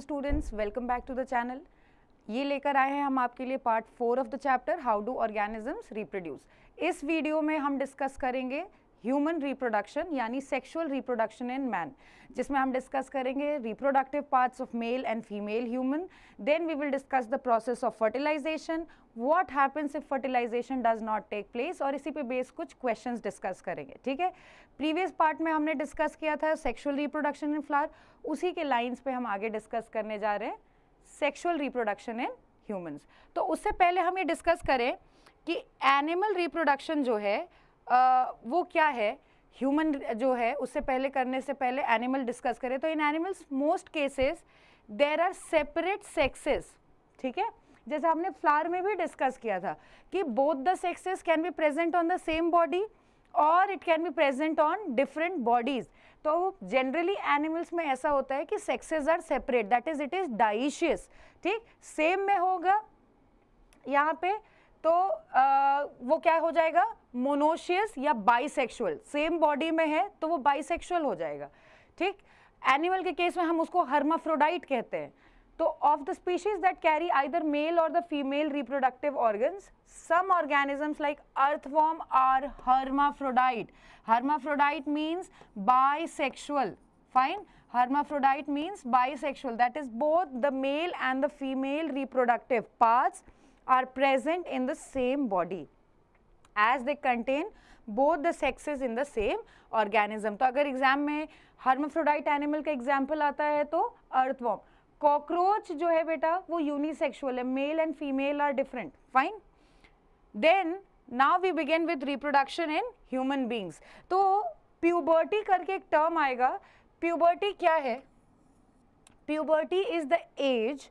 Students welcome back to the channel ये लेकर आए हैं हम आपके लिए part four of the chapter how do organisms reproduce इस वीडियो में हम डिस्कस करेंगे ह्यूमन रिप्रोडक्शन यानी सेक्शुअल रिप्रोडक्शन इन मैन जिसमें हम डिस्कस करेंगे reproductive parts of male and female human then we will discuss the process of fertilisation what happens if fertilisation does not take place और इसी पे base कुछ questions discuss करेंगे ठीक है प्रीवियस पार्ट में हमने डिस्कस किया था सेक्शुअल रिप्रोडक्शन इन फ्लावर उसी के लाइन्स पे हम आगे डिस्कस करने जा रहे हैं सेक्शुअल रिप्रोडक्शन इन ह्यूमन्स तो उससे पहले हम ये डिस्कस करें कि एनिमल रिप्रोडक्शन जो है वो क्या है ह्यूमन जो है उससे पहले करने से पहले एनिमल डिस्कस करें तो in animals most cases there are separate sexes ठीक है जैसे हमने फ्लावर में भी डिस्कस किया था कि both the sexes can be present on the same body और it can be present on different bodies तो जनरली एनिमल्स में ऐसा होता है कि sexes are separate that is it is dioecious ठीक सेम में होगा यहाँ पे तो आ, वो क्या हो जाएगा मोनोशियस या बाइसेक्सुअल सेम बॉडी में है तो वो बाइसेक्सुअल हो जाएगा ठीक एनिमल के केस में हम उसको हर्माफ्रोडाइट कहते हैं तो of the species that carry either male और the female reproductive organs some organisms like earthworm are hermaphrodite hermaphrodite means bisexual hermaphrodite means bisexual that is both the male and the female reproductive parts are present in the same body as they contain both the sexes in the same organism तो अगर exam में हार्मोफ्रोडाइट animal का example आता है तो earthworm cockroach जो है बेटा वो यूनिसेक्सुअल है male and female are different fine then now we begin with reproduction in human beings तो प्यूबर्टी करके एक टर्म आएगा प्यूबर्टी क्या है puberty is the age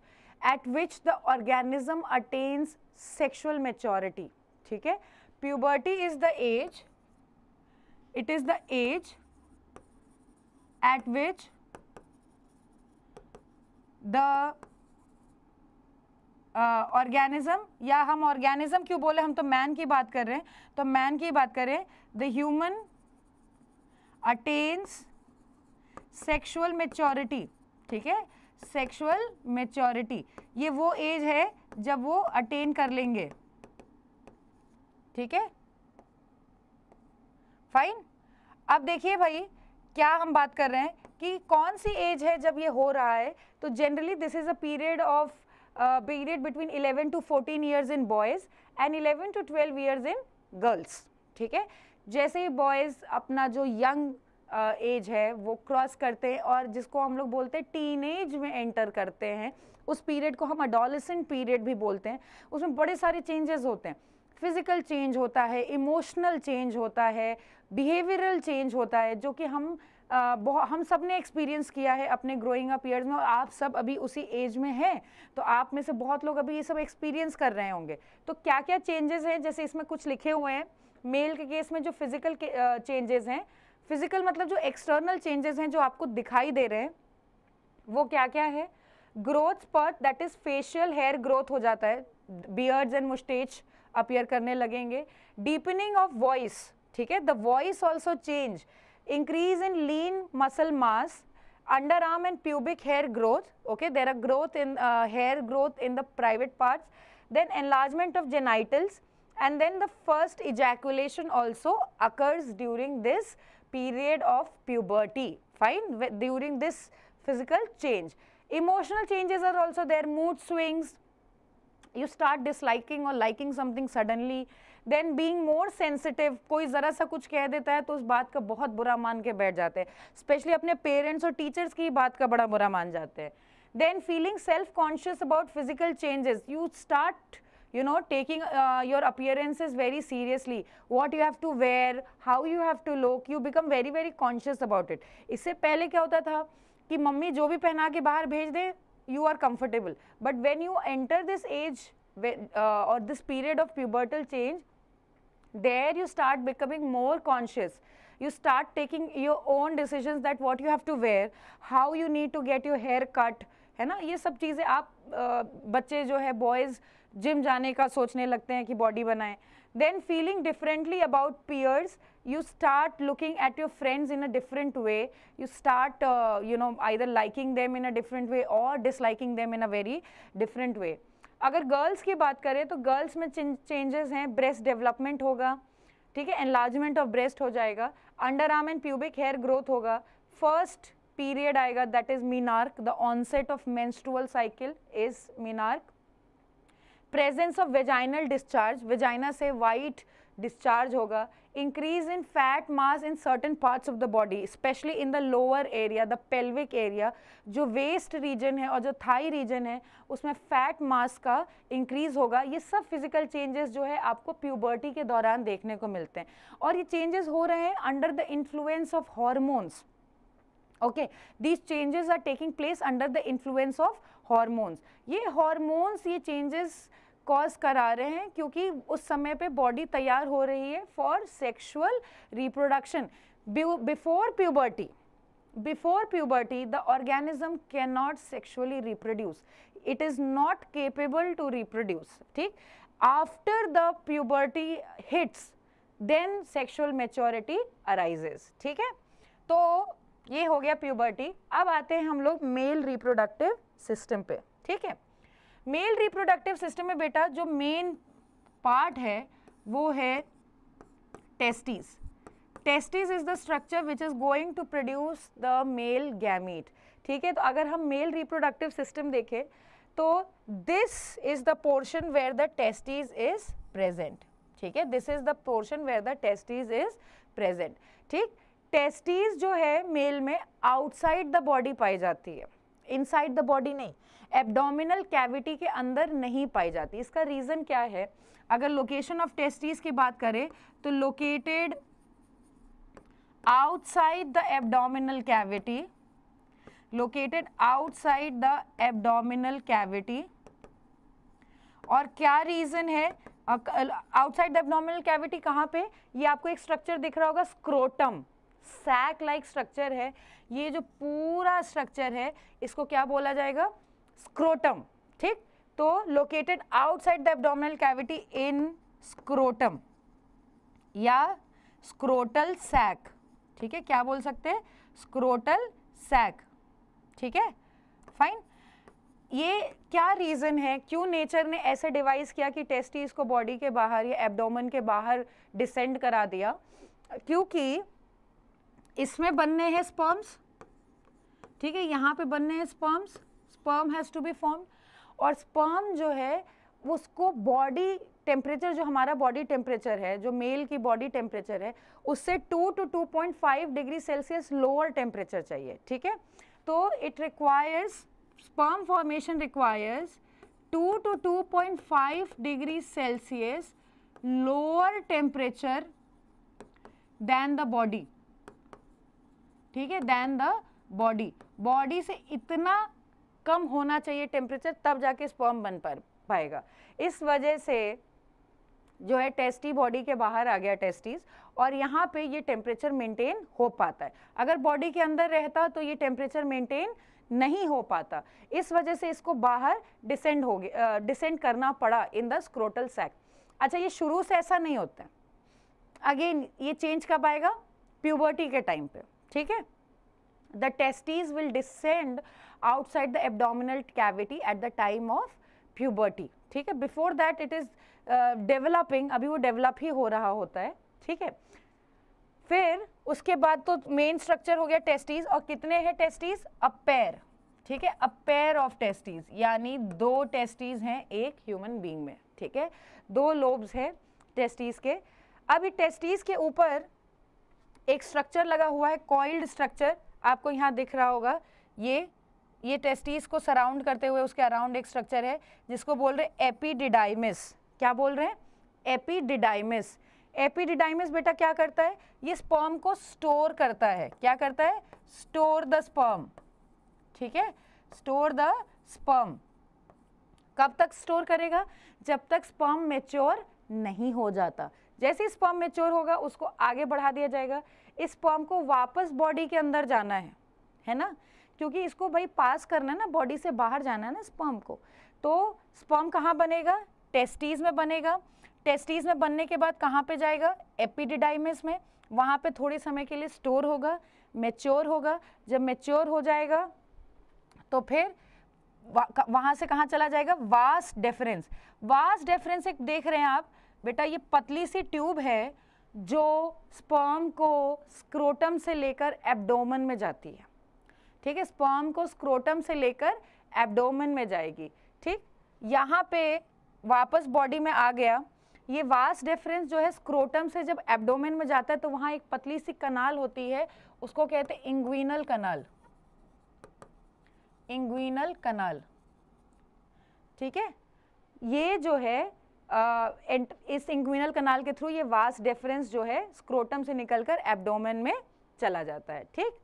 at which the organism attains sexual maturity ठीक है puberty is the age it is the age at which the organism uh, या हम ऑर्गेनिज्म क्यों बोले हम तो मैन की बात कर रहे हैं तो मैन की बात करें the human attains sexual maturity ठीक है सेक्शुअल मेच्योरिटी ये वो एज है जब वो अटेन कर लेंगे ठीक है फाइन अब देखिए भाई क्या हम बात कर रहे हैं कि कौन सी एज है जब ये हो रहा है तो generally this is a period of period between 11 to 14 years in boys and 11 to 12 years in girls ठीक है जैसे ही बॉयज़ अपना जो यंग एज uh, है वो क्रॉस करते हैं और जिसको हम लोग बोलते हैं टीन एज में एंटर करते हैं उस पीरियड को हम अडोलिसेंट पीरियड भी बोलते हैं उसमें बड़े सारे चेंजेस होते हैं फिज़िकल चेंज होता है इमोशनल चेंज होता है बिहेवियरल चेंज होता है जो कि हम बहुत हम सब ने एक्सपीरियंस किया है अपने ग्रोइंग अप ईयर्स में और आप सब अभी उसी एज में हैं तो आप में से बहुत लोग अभी ये सब एक्सपीरियंस कर रहे होंगे तो क्या क्या चेंजेस हैं जैसे इसमें कुछ लिखे हुए हैं मेल के केस में जो फिज़िकल चेंजेस हैं फिज़िकल मतलब जो एक्सटर्नल चेंजेस हैं जो आपको दिखाई दे रहे हैं वो क्या क्या है ग्रोथ पर that is facial hair growth हो जाता है बियर्ड्स एंड मुस्टेज अपियर करने लगेंगे डीपनिंग ऑफ वॉइस ठीक है the voice also change increase in lean muscle mass under arm and pubic hair growth okay there are growth in hair growth in the private parts then enlargement of genitals and then the first ejaculation also occurs during this period of puberty fine during this physical change emotional changes are also there mood swings you start disliking और liking something suddenly then being more sensitive कोई ज़रा सा कुछ कह देता है तो उस बात का बहुत बुरा मान के बैठ जाते हैं स्पेशली अपने पेरेंट्स और टीचर्स की बात का बड़ा बुरा मान जाते हैं then feeling self conscious about physical changes you start you know taking your appearance is very seriously what you have to wear how you have to look you become very very conscious about it इससे पहले क्या होता था कि mummy जो भी पहना के बाहर भेज दें you are comfortable. But when you enter this age uh, or this period of pubertal change, there you start becoming more conscious you start taking your own decisions that what you have to wear how you need to get your hair cut है ना ये सब चीज़ें आप बच्चे जो है boys gym जाने का सोचने लगते हैं कि बॉडी बनाएं then feeling differently about peers you start looking at your friends in a different way you start uh, you know either liking them in a different way or disliking them in a very different way अगर girls की बात करें तो girls में changes हैं breast development होगा ठीक है एनलार्जमेंट ऑफ ब्रेस्ट हो जाएगा under arm and pubic hair growth होगा फर्स्ट पीरियड आएगा that is menarche the onset of menstrual cycle is menarche presence of vaginal discharge vagina से वाइट डिस्चार्ज होगा increase in fat mass in certain parts of the body especially in the lower area the pelvic area जो waist region है और जो thigh region है उसमें fat mass का increase होगा ये सब physical changes जो है आपको puberty के दौरान देखने को मिलते हैं और ये changes हो रहे हैं under the influence of hormones okay these changes are taking place under the influence of hormones ये हॉर्मोन्स ये चेंजेस कॉज करा रहे हैं क्योंकि उस समय पे बॉडी तैयार हो रही है for sexual reproduction before puberty before puberty the organism can not sexually reproduce it is not capable to reproduce ठीक after the puberty hits then sexual maturity arises ठीक है तो ये हो गया प्यूबर्टी अब आते हैं हम लोग मेल रिप्रोडक्टिव सिस्टम पे ठीक है मेल रिप्रोडक्टिव सिस्टम में बेटा जो मेन पार्ट है वो है testis testis is the structure which is going to produce the male gamete ठीक है तो अगर हम मेल रिप्रोडक्टिव सिस्टम देखें तो this is the portion where the testis is present ठीक है this is the portion where the testis is present ठीक टेस्टिस जो है मेल में आउटसाइड द बॉडी पाई जाती है इनसाइड द बॉडी नहीं एब्डोमिनल कैविटी के अंदर नहीं पाई जाती इसका रीज़न क्या है अगर लोकेशन ऑफ टेस्टिस की बात करें तो located outside the abdominal cavity located outside the abdominal cavity और क्या रीज़न है आउटसाइड द एबडोमिनल कैविटी कहाँ पे ये आपको एक स्ट्रक्चर दिख रहा होगा स्क्रोटम सैक लाइक स्ट्रक्चर है ये जो पूरा स्ट्रक्चर है इसको क्या बोला जाएगा स्क्रोटम ठीक तो located outside the abdominal cavity in scrotum या स्क्रोटल सैक ठीक है क्या बोल सकते हैं स्क्रोटल सैक ठीक है फाइन ये क्या रीज़न है क्यों नेचर ने ऐसे डिवाइस किया कि टेस्टी इसको बॉडी के बाहर या एबडोमन के बाहर डिसेंड करा दिया क्योंकि इसमें बनने हैं स्पर्म्स ठीक है यहाँ पे बनने हैं sperms sperm has to be form और स्पर्म जो है उसको बॉडी टेम्परेचर जो हमारा बॉडी टेम्परेचर है जो मेल की बॉडी टेम्परेचर है उससे 2 to 2.5 degree Celsius lower temperature चाहिए ठीक है तो it requires sperm formation requires 2 to 2.5 degree Celsius lower temperature than the body ठीक है देन द बॉडी बॉडी से इतना कम होना चाहिए टेम्परेचर तब जाके स्पर्म बन पर पाएगा इस वजह से जो है टेस्टी बॉडी के बाहर आ गया टेस्टीज और यहाँ पे ये टेम्परेचर मेंटेन हो पाता है अगर बॉडी के अंदर रहता तो ये टेम्परेचर मेंटेन नहीं हो पाता इस वजह से इसको बाहर डिसेंड हो गया डिसेंड करना पड़ा इन द स्क्रोटल सैक अच्छा ये शुरू से ऐसा नहीं होता है अगेन ये चेंज कब आएगा प्यूबर्टी के टाइम पे ठीक है the testes will descend outside the abdominal cavity at the time of puberty ठीक है before that it is uh, developing अभी वो develop ही हो रहा होता है ठीक है फिर उसके बाद तो मेन स्ट्रक्चर हो गया टेस्टीज और कितने हैं टेस्टीज अ pair ठीक है अ pair ऑफ टेस्टीज यानी दो टेस्टीज हैं एक ह्यूमन being में ठीक है दो लोब्स हैं टेस्टीज के अभी testes टेस्टीज के ऊपर एक स्ट्रक्चर लगा हुआ है कॉइल्ड स्ट्रक्चर आपको यहाँ दिख रहा होगा ये ये टेस्टिस को सराउंड करते हुए उसके अराउंड एक स्ट्रक्चर है जिसको बोल रहे हैं एपीडिडाइमिस क्या बोल रहे हैं एपीडिडाइमिस एपीडिडाइमिस बेटा क्या करता है ये स्पर्म को स्टोर करता है क्या करता है स्टोर द स्पॉम ठीक है स्टोर द स्पॉम कब तक स्टोर करेगा जब तक स्पॉम मेच्योर नहीं हो जाता जैसे ही स्पर्म मेच्योर होगा उसको आगे बढ़ा दिया जाएगा इस स्पर्म को वापस बॉडी के अंदर जाना है है ना क्योंकि इसको भाई पास करना है ना बॉडी से बाहर जाना है ना स्पर्म को तो स्पर्म कहाँ बनेगा टेस्टीज में बनेगा टेस्टीज में बनने के बाद कहाँ पे जाएगा एपिडिडाइमिस में वहाँ पे थोड़े समय के लिए स्टोर होगा मेच्योर होगा जब मेच्योर हो जाएगा तो फिर वहाँ से कहाँ चला जाएगा वास डेफरेंस वास डेफरेंस एक देख रहे हैं आप बेटा ये पतली सी ट्यूब है जो स्पर्म को स्क्रोटम से लेकर एब्डोमन में जाती है ठीक है स्पर्म को स्क्रोटम से लेकर एब्डोमेन में जाएगी ठीक यहाँ पे वापस बॉडी में आ गया ये वास डिफरेंस जो है स्क्रोटम से जब एब्डोमेन में जाता है तो वहाँ एक पतली सी कनाल होती है उसको कहते हैं इंग्विनल कनाल इंग्विनल कनाल ठीक है ये जो है आ, इस इंग्विनल कनाल के थ्रू ये वास डिफरेंस जो है स्क्रोटम से निकलकर एब्डोमेन में चला जाता है ठीक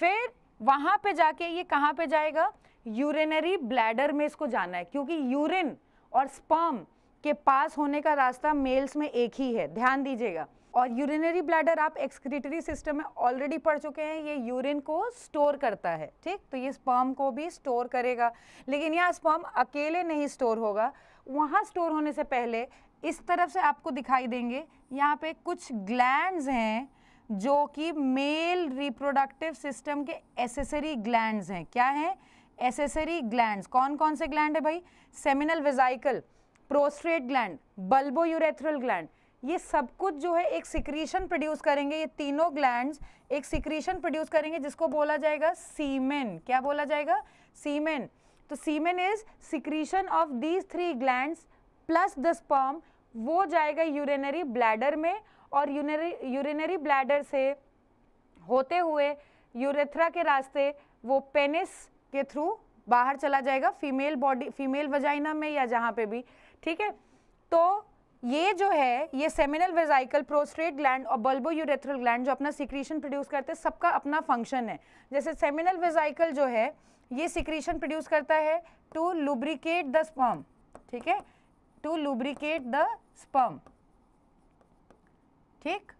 फिर वहाँ पे जाके ये कहाँ पे जाएगा यूरिनरी ब्लैडर में इसको जाना है क्योंकि यूरिन और स्पर्म के पास होने का रास्ता मेल्स में एक ही है ध्यान दीजिएगा और यूरिनरी ब्लैडर आप एक्सक्रीटरी सिस्टम में ऑलरेडी पढ़ चुके हैं ये यूरिन को स्टोर करता है ठीक तो ये स्पर्म को भी स्टोर करेगा लेकिन यहाँ स्पर्म अकेले नहीं स्टोर होगा वहाँ स्टोर होने से पहले इस तरफ से आपको दिखाई देंगे यहाँ पे कुछ ग्लैंड्स हैं जो कि मेल रिप्रोडक्टिव सिस्टम के एसेसरी ग्लैंड हैं क्या हैं एसेसरी ग्लैंड कौन कौन से ग्लैंड है भाई seminal vesicle prostate gland bulbo urethral gland ये सब कुछ जो है एक सिक्रीशन प्रोड्यूस करेंगे ये तीनों ग्लैंड एक सिक्रीशन प्रोड्यूस करेंगे जिसको बोला जाएगा सीमेन क्या बोला जाएगा सीमेन तो semen is secretion of these three gland plus the sperm वो जाएगा यूरिनरी ब्लैडर में और यूनरी यूरिनरी ब्लैडर से होते हुए यूरेथ्रा के रास्ते वो पेनिस के थ्रू बाहर चला जाएगा फीमेल बॉडी फीमेल वजाइना में या जहाँ पे भी ठीक है तो ये जो है ये सेमिनल वेजाइकल प्रोस्ट्रेट ग्लैंड और बल्बो यूरेथ्रल ग्लैंड जो अपना सिक्रीशन प्रोड्यूस करते हैं सबका अपना फंक्शन है जैसे सेमिनल वेजाइकल जो है ये सिक्रीशन प्रोड्यूस करता है टू लुब्रिकेट द स्पम ठीक है टू लुब्रिकेट द स्पम ठीक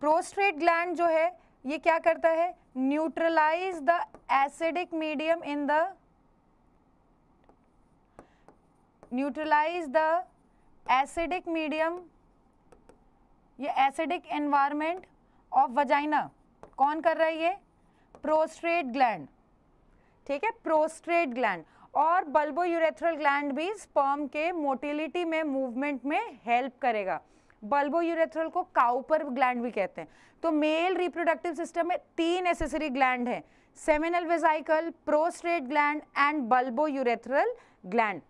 प्रोस्ट्रेट ग्लैंड जो है ये क्या करता है neutralise the acidic medium in the neutralise the acidic medium ये एसिडिक एनवायरनमेंट ऑफ वजाइना कौन कर रहा है ये प्रोस्ट्रेट ग्लैंड ठीक है प्रोस्ट्रेट ग्लैंड और बल्बो यूरेथ्रल ग्लैंड भी स्पर्म के मोटिलिटी में मूवमेंट में हेल्प करेगा बल्बो यूरेथ्रल को काउपर ग्लैंड भी कहते हैं तो मेल रिप्रोडक्टिव सिस्टम में तीन एसेसरी ग्लैंड है seminal vesicle prostate gland and bulbo urethral gland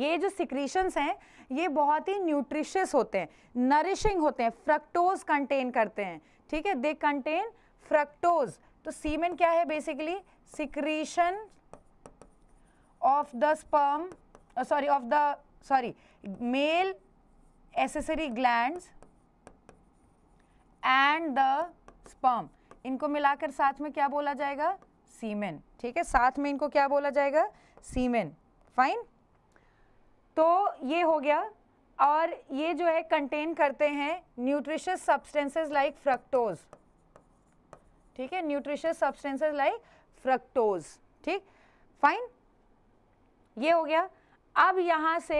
ये जो सिक्रीशंस हैं ये बहुत ही न्यूट्रिशियस होते हैं नरिशिंग होते हैं फ्रक्टोज कंटेन करते हैं ठीक है दे कंटेन फ्रक्टोज तो सीमेन क्या है basically secretion of the sperm sorry of the sorry male accessory glands and the sperm इनको मिलाकर साथ में क्या बोला जाएगा सीमेन ठीक है साथ में इनको क्या बोला जाएगा सीमेन फाइन तो ये हो गया और ये जो है कंटेन करते हैं न्यूट्रिशियस सब्सटेंसेस लाइक फ्रक्टोज ठीक है न्यूट्रिशियस सब्सटेंसेस लाइक फ्रक्टोज ठीक फाइन ये हो गया अब यहां से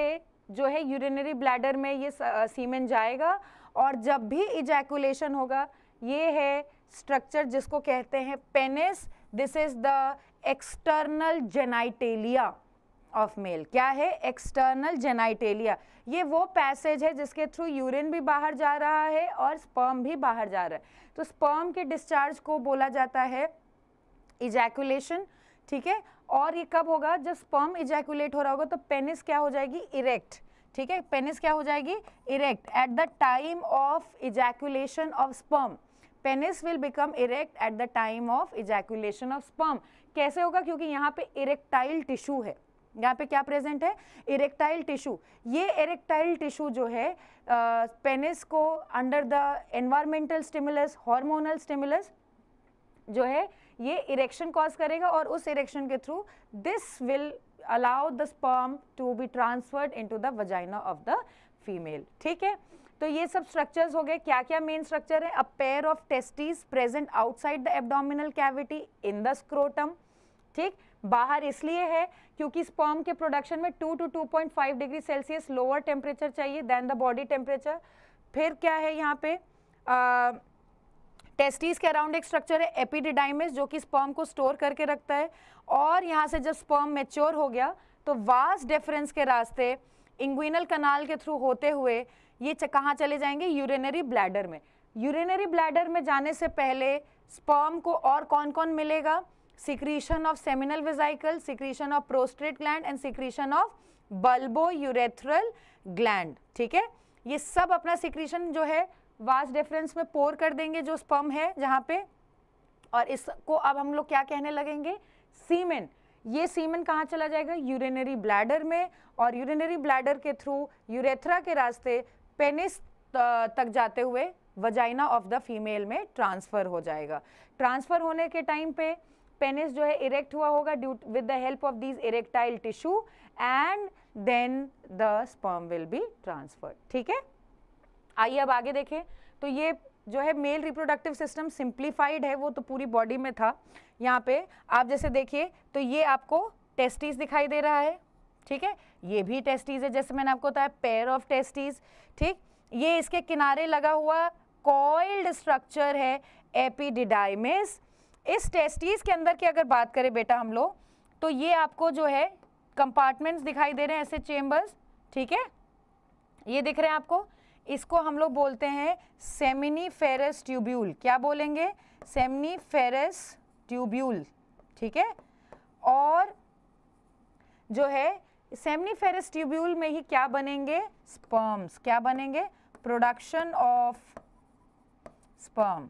जो है यूरिनरी ब्लैडर में ये सीमेन जाएगा और जब भी इजैकुलेशन होगा ये है स्ट्रक्चर जिसको कहते हैं penis this is the external genitalia of male क्या है एक्सटर्नल जेनाइटेलिया ये वो पैसेज है जिसके थ्रू यूरिन भी बाहर जा रहा है और स्पर्म भी बाहर जा रहा है तो स्पर्म के डिस्चार्ज को बोला जाता है इजैकुलेशन ठीक है और ये कब होगा जब स्पर्म इजैकुलेट हो रहा होगा तो पेनिस क्या हो जाएगी इरेक्ट ठीक है पेनिस क्या हो जाएगी erect at the time of ejaculation of sperm penis will become erect at the time of ejaculation of sperm कैसे होगा क्योंकि यहाँ पे इरेक्टाइल टिश्यू है यहाँ पे क्या प्रेजेंट है इरेक्टाइल टिश्यू ये इरेक्टाइल टिश्यू जो है पेनिस को under the environmental stimulus hormonal stimulus जो है ये इरेक्शन कॉज करेगा और उस इरेक्शन के through this will allow the sperm to be transferred into the vagina of the female ठीक है तो ये सब स्ट्रक्चर्स हो गए क्या क्या मेन स्ट्रक्चर है a pair of testes present outside the abdominal cavity in the scrotum ठीक बाहर इसलिए है क्योंकि स्पर्म के प्रोडक्शन में 2 to 2.5 degree Celsius lower temperature चाहिए देन द बॉडी टेम्परेचर फिर क्या है यहाँ पे टेस्टीज के अराउंड एक स्ट्रक्चर है एपिडिडाइमिस जो कि स्पर्म को स्टोर करके रखता है और यहाँ से जब स्पर्म मेच्योर हो गया तो वास डेफरेंस के रास्ते इंग्विनल कनाल के थ्रू होते हुए ये कहाँ चले जाएंगे यूरिनरी ब्लैडर में यूरिनरी ब्लैडर में जाने से पहले स्पर्म को और कौन कौन मिलेगा secretion of seminal vesicle secretion of prostate gland and secretion of bulbo urethral gland ठीक है ये सब अपना सिक्रीशन जो है वास डिफरेंस में पोर कर देंगे जो स्पम है जहाँ पे और इसको अब हम लोग क्या कहने लगेंगे सीमेन ये सीमेन कहाँ चला जाएगा यूरिनरी ब्लैडर में और यूरिनरी ब्लैडर के थ्रू यूरेथ्रा के रास्ते पेनिस तक जाते हुए वजाइना ऑफ द फीमेल में ट्रांसफ़र हो जाएगा ट्रांसफ़र होने के टाइम पे पेनिस जो है इरेक्ट हुआ होगा due with the help of these erectile tissue and then the sperm will be transfer ठीक है आइए अब आगे देखें तो ये जो है मेल रिप्रोडक्टिव सिस्टम सिंप्लीफाइड है वो तो पूरी बॉडी में था यहाँ पे आप जैसे देखिए तो ये आपको टेस्टिस दिखाई दे रहा है ठीक है ये भी टेस्टीज है जैसे मैंने आपको बताया पेयर ऑफ टेस्टीज ठीक ये इसके किनारे लगा हुआ कॉइल्ड स्ट्रक्चर है एपीडिडाइमिस इस टेस्टीज के अंदर की अगर बात करें बेटा हम लोग तो ये आपको जो है कंपार्टमेंट्स दिखाई दे रहे हैं ऐसे चेम्बर्स ठीक है ये दिख रहे हैं आपको इसको हम लोग बोलते हैं सेमिनी फेरस ट्यूब्यूल क्या बोलेंगे सेमिनी फेरस ट्यूब्यूल ठीक है और जो है सेमनी फेरस ट्यूब्यूल में ही क्या बनेंगे स्पर्म्स क्या बनेंगे प्रोडक्शन ऑफ स्पर्म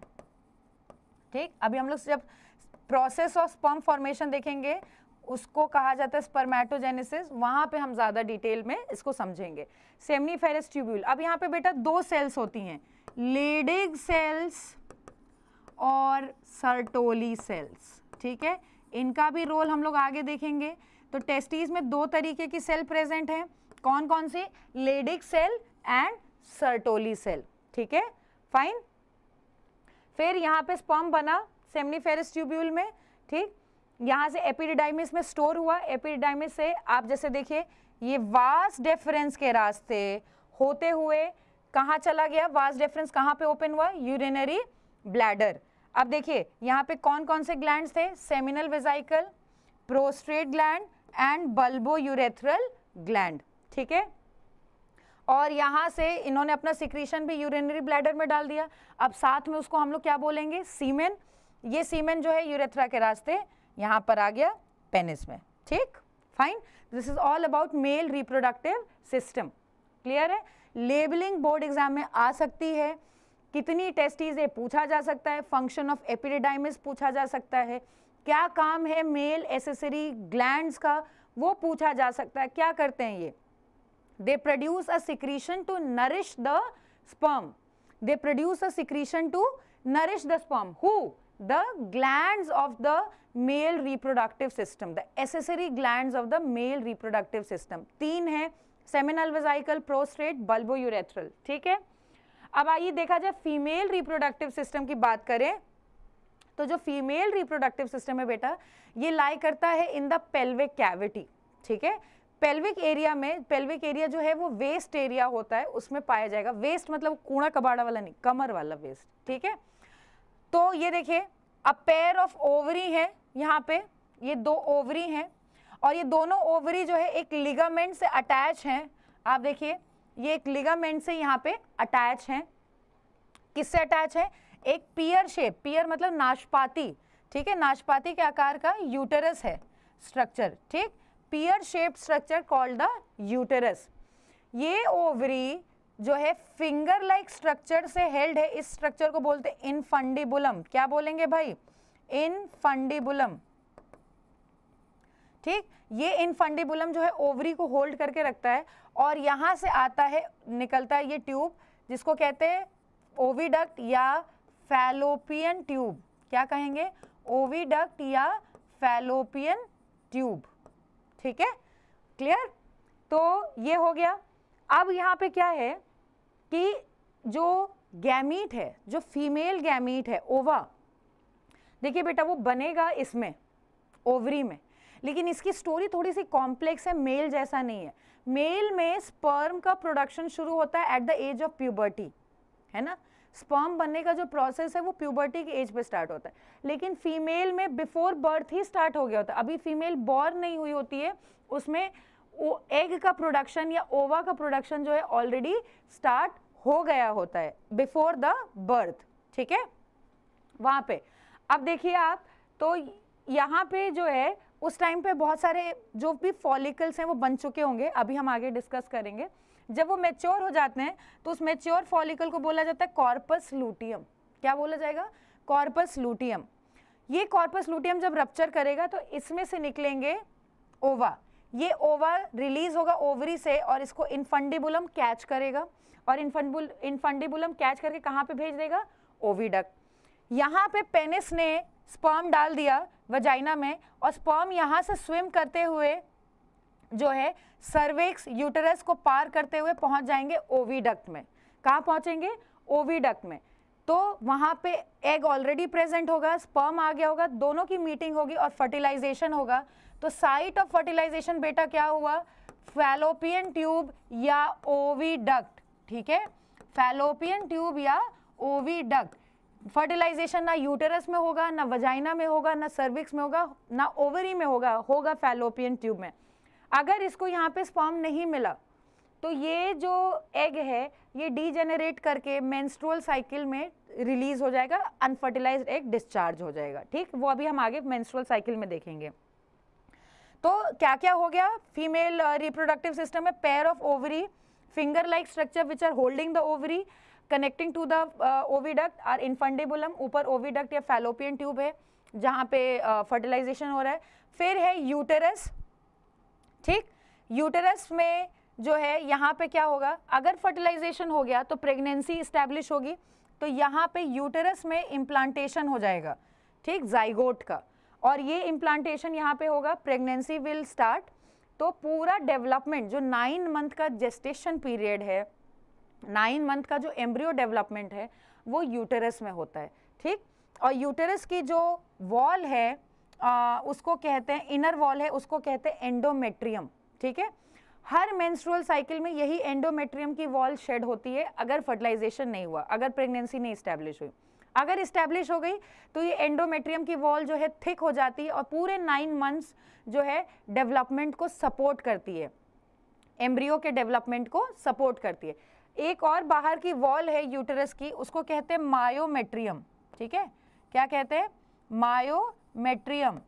ठीक अभी हम लोग जब प्रोसेस ऑफ स्पर्म फॉर्मेशन देखेंगे उसको कहा जाता है स्पर्मेटोजेनेसिस वहाँ पे हम ज़्यादा डिटेल में इसको समझेंगे सेमनीफेरस ट्यूब्यूल अब यहाँ पे बेटा दो सेल्स होती हैं लेडिग सेल्स और सर्टोली सेल्स ठीक है इनका भी रोल हम लोग आगे देखेंगे तो टेस्टीज में दो तरीके की सेल प्रेजेंट हैं कौन कौन सी Leydig cell and Sertoli cell ठीक है फाइन फिर यहाँ पे स्पॉम बना सेमनीफेरस ट्यूब्यूल में ठीक यहाँ से एपिडिडाइमिस में स्टोर हुआ एपिडिडाइमिस से आप जैसे देखिए ये वास डेफरेंस के रास्ते होते हुए कहाँ चला गया वास डेफरेंस कहाँ पे ओपन हुआ यूरिनरी ब्लैडर अब देखिए यहाँ पे कौन कौन से ग्लैंड थे seminal vesicle prostate gland and bulbo urethral gland ठीक है और यहाँ से इन्होंने अपना सिक्रीशन भी यूरिनरी ब्लैडर में डाल दिया अब साथ में उसको हम लोग क्या बोलेंगे सीमेन ये सीमेन जो है यूरेथ्रा के रास्ते यहाँ पर आ गया पेनिस में ठीक fine this is all about male reproductive system clear है लेबलिंग बोर्ड एग्जाम में आ सकती है कितनी टेस्टीज है पूछा जा सकता है फंक्शन ऑफ एपिडेडाइमिस पूछा जा सकता है क्या काम है मेल एसेसरी ग्लैंड का वो पूछा जा सकता है क्या करते हैं ये they produce a secretion to nourish the sperm they produce a secretion to nourish the sperm हु the glands of the male reproductive system, the accessory glands of the male reproductive system. तीन है seminal vesicle prostate bulbo urethral ठीक है अब आइए देखा जाए female reproductive system की बात करें तो जो फीमेल रिप्रोडक्टिव सिस्टम है बेटा ये लाई करता है इन द पेल्विक कैविटी ठीक है पेल्विक एरिया में पेल्विक एरिया जो है वो वेस्ट एरिया होता है उसमें पाया जाएगा वेस्ट मतलब कूड़ा कबाड़ा वाला नहीं कमर वाला वेस्ट ठीक है तो ये देखिए अ पेयर ऑफ ओवरी है यहाँ पे ये दो ओवरी हैं और ये दोनों ओवरी जो है एक लिगामेंट से अटैच हैं आप देखिए ये एक लिगामेंट से यहाँ पे अटैच हैं किससे अटैच है एक पियर शेप पियर मतलब नाशपाती ठीक है नाशपाती के आकार का यूटेरस है स्ट्रक्चर ठीक pear shape structure called the uterus ये ओवरी जो है फिंगर लाइक स्ट्रक्चर से हेल्ड है इस स्ट्रक्चर को बोलते हैं इनफंडिबुलम क्या बोलेंगे भाई इनफंडिबुलम ठीक ये इनफंडिबुलम जो है ओवरी को होल्ड करके रखता है और यहां से आता है निकलता है ये ट्यूब जिसको कहते हैं ओविडक्ट या फैलोपियन ट्यूब क्या कहेंगे ओविडक्ट या फैलोपियन ट्यूब ठीक है क्लियर तो ये हो गया अब यहां पे क्या है कि जो गैमीट है जो फीमेल गैमीट है ओवा देखिए बेटा वो बनेगा इसमें ओवरी में लेकिन इसकी स्टोरी थोड़ी सी कॉम्प्लेक्स है मेल जैसा नहीं है मेल में स्पर्म का प्रोडक्शन शुरू होता है at the age of puberty है ना स्पर्म बनने का जो प्रोसेस है वो प्यूबर्टी के एज पे स्टार्ट होता है लेकिन फीमेल में बिफोर बर्थ ही स्टार्ट हो गया होता है अभी फीमेल बॉर्न नहीं हुई होती है उसमें एग का प्रोडक्शन या ओवा का प्रोडक्शन जो है ऑलरेडी स्टार्ट हो गया होता है बिफोर द बर्थ ठीक है वहां पे अब देखिए आप तो यहाँ पे जो है उस टाइम पे बहुत सारे जो भी फॉलिकल्स हैं वो बन चुके होंगे अभी हम आगे डिस्कस करेंगे जब वो मेच्योर हो जाते हैं तो उस मेच्योर फॉलिकल को बोला जाता है कॉर्पस लूटियम क्या बोला जाएगा कॉर्पस लूटियम ये कॉर्पस लूटियम जब रप्चर करेगा तो इसमें से निकलेंगे ओवा ये ओवर रिलीज होगा ओवरी से और इसको इनफंडिबुलम कैच करेगा और इनफंडिबुल इनफंडिबुलम कैच करके कहाँ पे भेज देगा ओविडक यहाँ पे पेनिस ने स्पर्म डाल दिया वजाइना में और स्पर्म यहाँ से स्विम करते हुए जो है सर्वेक्स यूटरस को पार करते हुए पहुँच जाएंगे ओवीडक्ट में कहाँ पहुँचेंगे ओविडक में तो वहाँ पे एग ऑलरेडी प्रेजेंट होगा स्पर्म आ गया होगा दोनों की मीटिंग होगी और फर्टिलाइजेशन होगा तो साइट ऑफ फर्टिलाइजेशन बेटा क्या हुआ फैलोपियन ट्यूब या ओवी डक्ट ठीक है फैलोपियन ट्यूब या ओवी डक्ट फर्टिलाइजेशन ना यूटेरस में होगा ना वजाइना में होगा ना सर्विक्स में होगा ना ओवरी में होगा होगा फैलोपियन ट्यूब में अगर इसको यहाँ पे स्पॉम नहीं मिला तो ये जो एग है ये डीजेनरेट करके मेंस्ट्रुअल साइकिल में रिलीज हो जाएगा अनफर्टिलाइज्ड एग डिस्चार्ज हो जाएगा ठीक वो अभी हम आगे मेंस्ट्रुअल साइकिल में देखेंगे तो क्या क्या हो गया फीमेल रिप्रोडक्टिव सिस्टम में pair of ovary finger like structure which are holding the ovary connecting to the oviduct or infundibulum ऊपर ओविडक्ट या फैलोपियन ट्यूब है जहाँ पे फर्टिलाइजेशन uh, हो रहा है फिर है यूटेरस ठीक यूटेरस में जो है यहाँ पे क्या होगा अगर फर्टिलाइजेशन हो गया तो प्रेगनेंसी इस्टेब्लिश होगी तो यहाँ पे यूटेरस में इम्प्लांटेशन हो जाएगा ठीक जाइगोट का और ये इम्प्लांटेशन यहाँ पे होगा प्रेगनेंसी विल स्टार्ट तो पूरा डेवलपमेंट जो नाइन मंथ का जेस्टेशन पीरियड है नाइन मंथ का जो एम्ब्रियो डेवलपमेंट है वो यूटेरस में होता है ठीक और यूटेरस की जो वॉल है आ, उसको कहते हैं इनर वॉल है उसको कहते हैं एंडोमेट्रियम ठीक है हर मेंस्ट्रुअल साइकिल में यही एंडोमेट्रियम की वॉल शेड होती है अगर फर्टिलाइजेशन नहीं हुआ अगर प्रेगनेंसी नहीं इस्टेब्लिश हुई अगर इस्टेब्लिश हो गई तो ये एंडोमेट्रियम की वॉल जो है थिक हो जाती है और पूरे नाइन मंथ्स जो है डेवलपमेंट को सपोर्ट करती है एम्ब्रियो के डेवलपमेंट को सपोर्ट करती है एक और बाहर की वॉल है यूटरस की उसको कहते हैं मायोमेट्रियम ठीक है क्या कहते हैं मायोमेट्रियम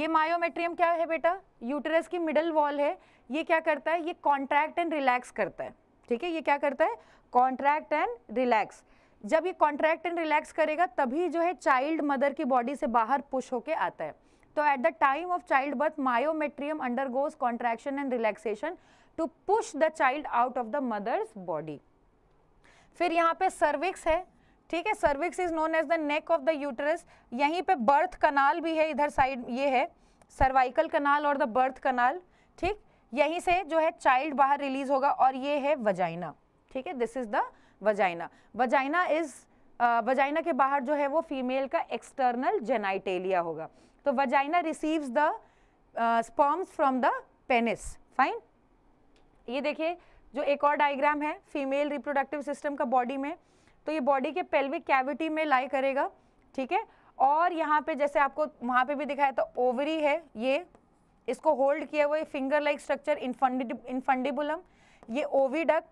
ये मायोमेट्रियम क्या है बेटा यूटरस की मिडल वॉल है ये क्या करता है ये कॉन्ट्रैक्ट एंड रिलैक्स करता है ठीक है ये क्या करता है कॉन्ट्रैक्ट एंड रिलैक्स जब ये कॉन्ट्रैक्ट एंड रिलैक्स करेगा तभी जो है चाइल्ड मदर की बॉडी से बाहर पुश होके आता है तो at the time of child birth myometrium undergoes contraction and relaxation to push the child out of the mother's body फिर यहाँ पे सर्विक्स है ठीक है cervix is known as the neck of the uterus यहीं पे birth कनाल भी है इधर साइड ये है सर्वाइकल कनाल और द बर्थ कनाल ठीक यहीं से जो है चाइल्ड बाहर रिलीज होगा और ये है वजाइना ठीक है this is the vagina vagina is vagina के बाहर जो है वो फीमेल का एक्सटर्नल जेनाइटेलिया होगा तो vagina receives the sperms from the penis fine ये देखिए जो एक और डायग्राम है फीमेल रिप्रोडक्टिव सिस्टम का बॉडी में तो ये बॉडी के पेल्विक कैविटी में लाई करेगा ठीक है और यहाँ पे जैसे आपको वहाँ पे भी दिखाया तो ओवरी है ये इसको होल्ड किया हुआ ये फिंगर लाइक स्ट्रक्चर इनफंडिबुलम ये ओवीडक्ट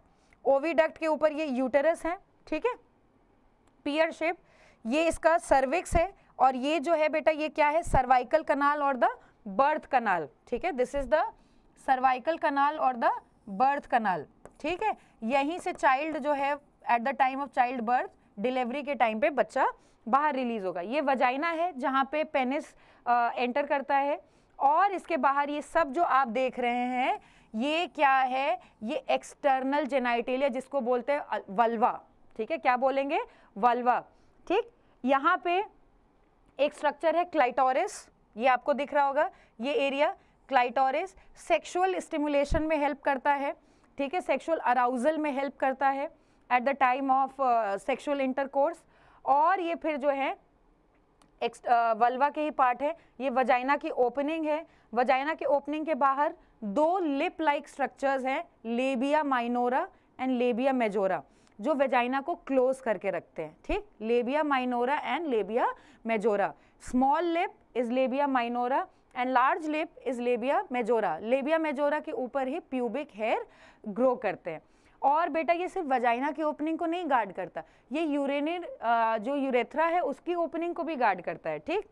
ओवीडक्ट के ऊपर ये यूटेरस है ठीक है पियर शेप ये इसका सर्विक्स है और ये जो है बेटा ये क्या है सर्वाइकल कनाल और द बर्थ कनाल ठीक है this is the cervical canal और द बर्थ कनाल ठीक है यहीं से चाइल्ड जो है at the time of child birth delivery के टाइम पे बच्चा बाहर रिलीज होगा ये वजाइना है जहाँ पे पेनिस एंटर करता है और इसके बाहर ये सब जो आप देख रहे हैं ये क्या है ये एक्सटर्नल जेनाइटेलिया जिसको बोलते हैं वल्वा ठीक है क्या बोलेंगे वल्वा ठीक यहाँ पे एक स्ट्रक्चर है क्लाइटोरिस ये आपको दिख रहा होगा ये एरिया क्लाइटोरिस सेक्सुअल स्टिमुलेशन में हेल्प करता है ठीक है सेक्सुअल अराउजल में हेल्प करता है at the time of sexual intercourse और ये फिर जो है एक्स वल्वा के ही पार्ट है ये वजाइना की ओपनिंग है वजाइना के ओपनिंग के बाहर दो लिप लाइक स्ट्रक्चर्स हैं labia minora and labia majora जो वेजाइना को क्लोज करके रखते हैं ठीक labia minora and labia majora small lip is labia minora and large lip is labia majora labia majora के ऊपर ही प्यूबिक हेयर ग्रो करते हैं और बेटा ये सिर्फ वजाइना की ओपनिंग को नहीं गार्ड करता ये यूरेनर जो यूरेथ्रा है उसकी ओपनिंग को भी गार्ड करता है ठीक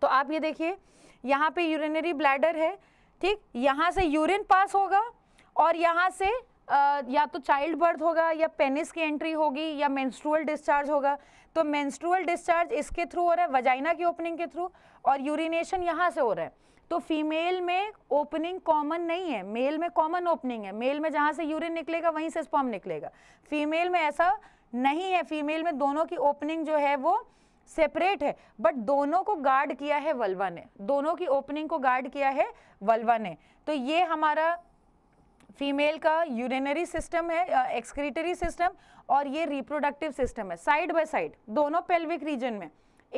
तो आप ये देखिए यहाँ पे यूरेनरी ब्लैडर है ठीक यहाँ से यूरिन पास होगा और यहाँ से आ, या तो चाइल्ड बर्थ होगा या पेनिस की एंट्री होगी या मेंस्ट्रुअल डिस्चार्ज होगा तो मेंस्ट्रुअल डिस्चार्ज इसके थ्रू हो रहा है वजाइना की ओपनिंग के थ्रू और यूरिनेशन यहाँ से हो रहा है तो फीमेल में ओपनिंग कॉमन नहीं है मेल में कॉमन ओपनिंग है मेल में जहाँ से यूरिन निकलेगा वहीं से स्पॉम निकलेगा फीमेल में ऐसा नहीं है फीमेल में दोनों की ओपनिंग जो है वो सेपरेट है बट दोनों को गार्ड किया है वल्वा ने दोनों की ओपनिंग को गार्ड किया है वलवन ने तो ये हमारा फीमेल का यूरिनरी सिस्टम है एक्सक्रीटरी सिस्टम और ये रिप्रोडक्टिव सिस्टम है साइड बाय साइड दोनों पेल्विक रीजन में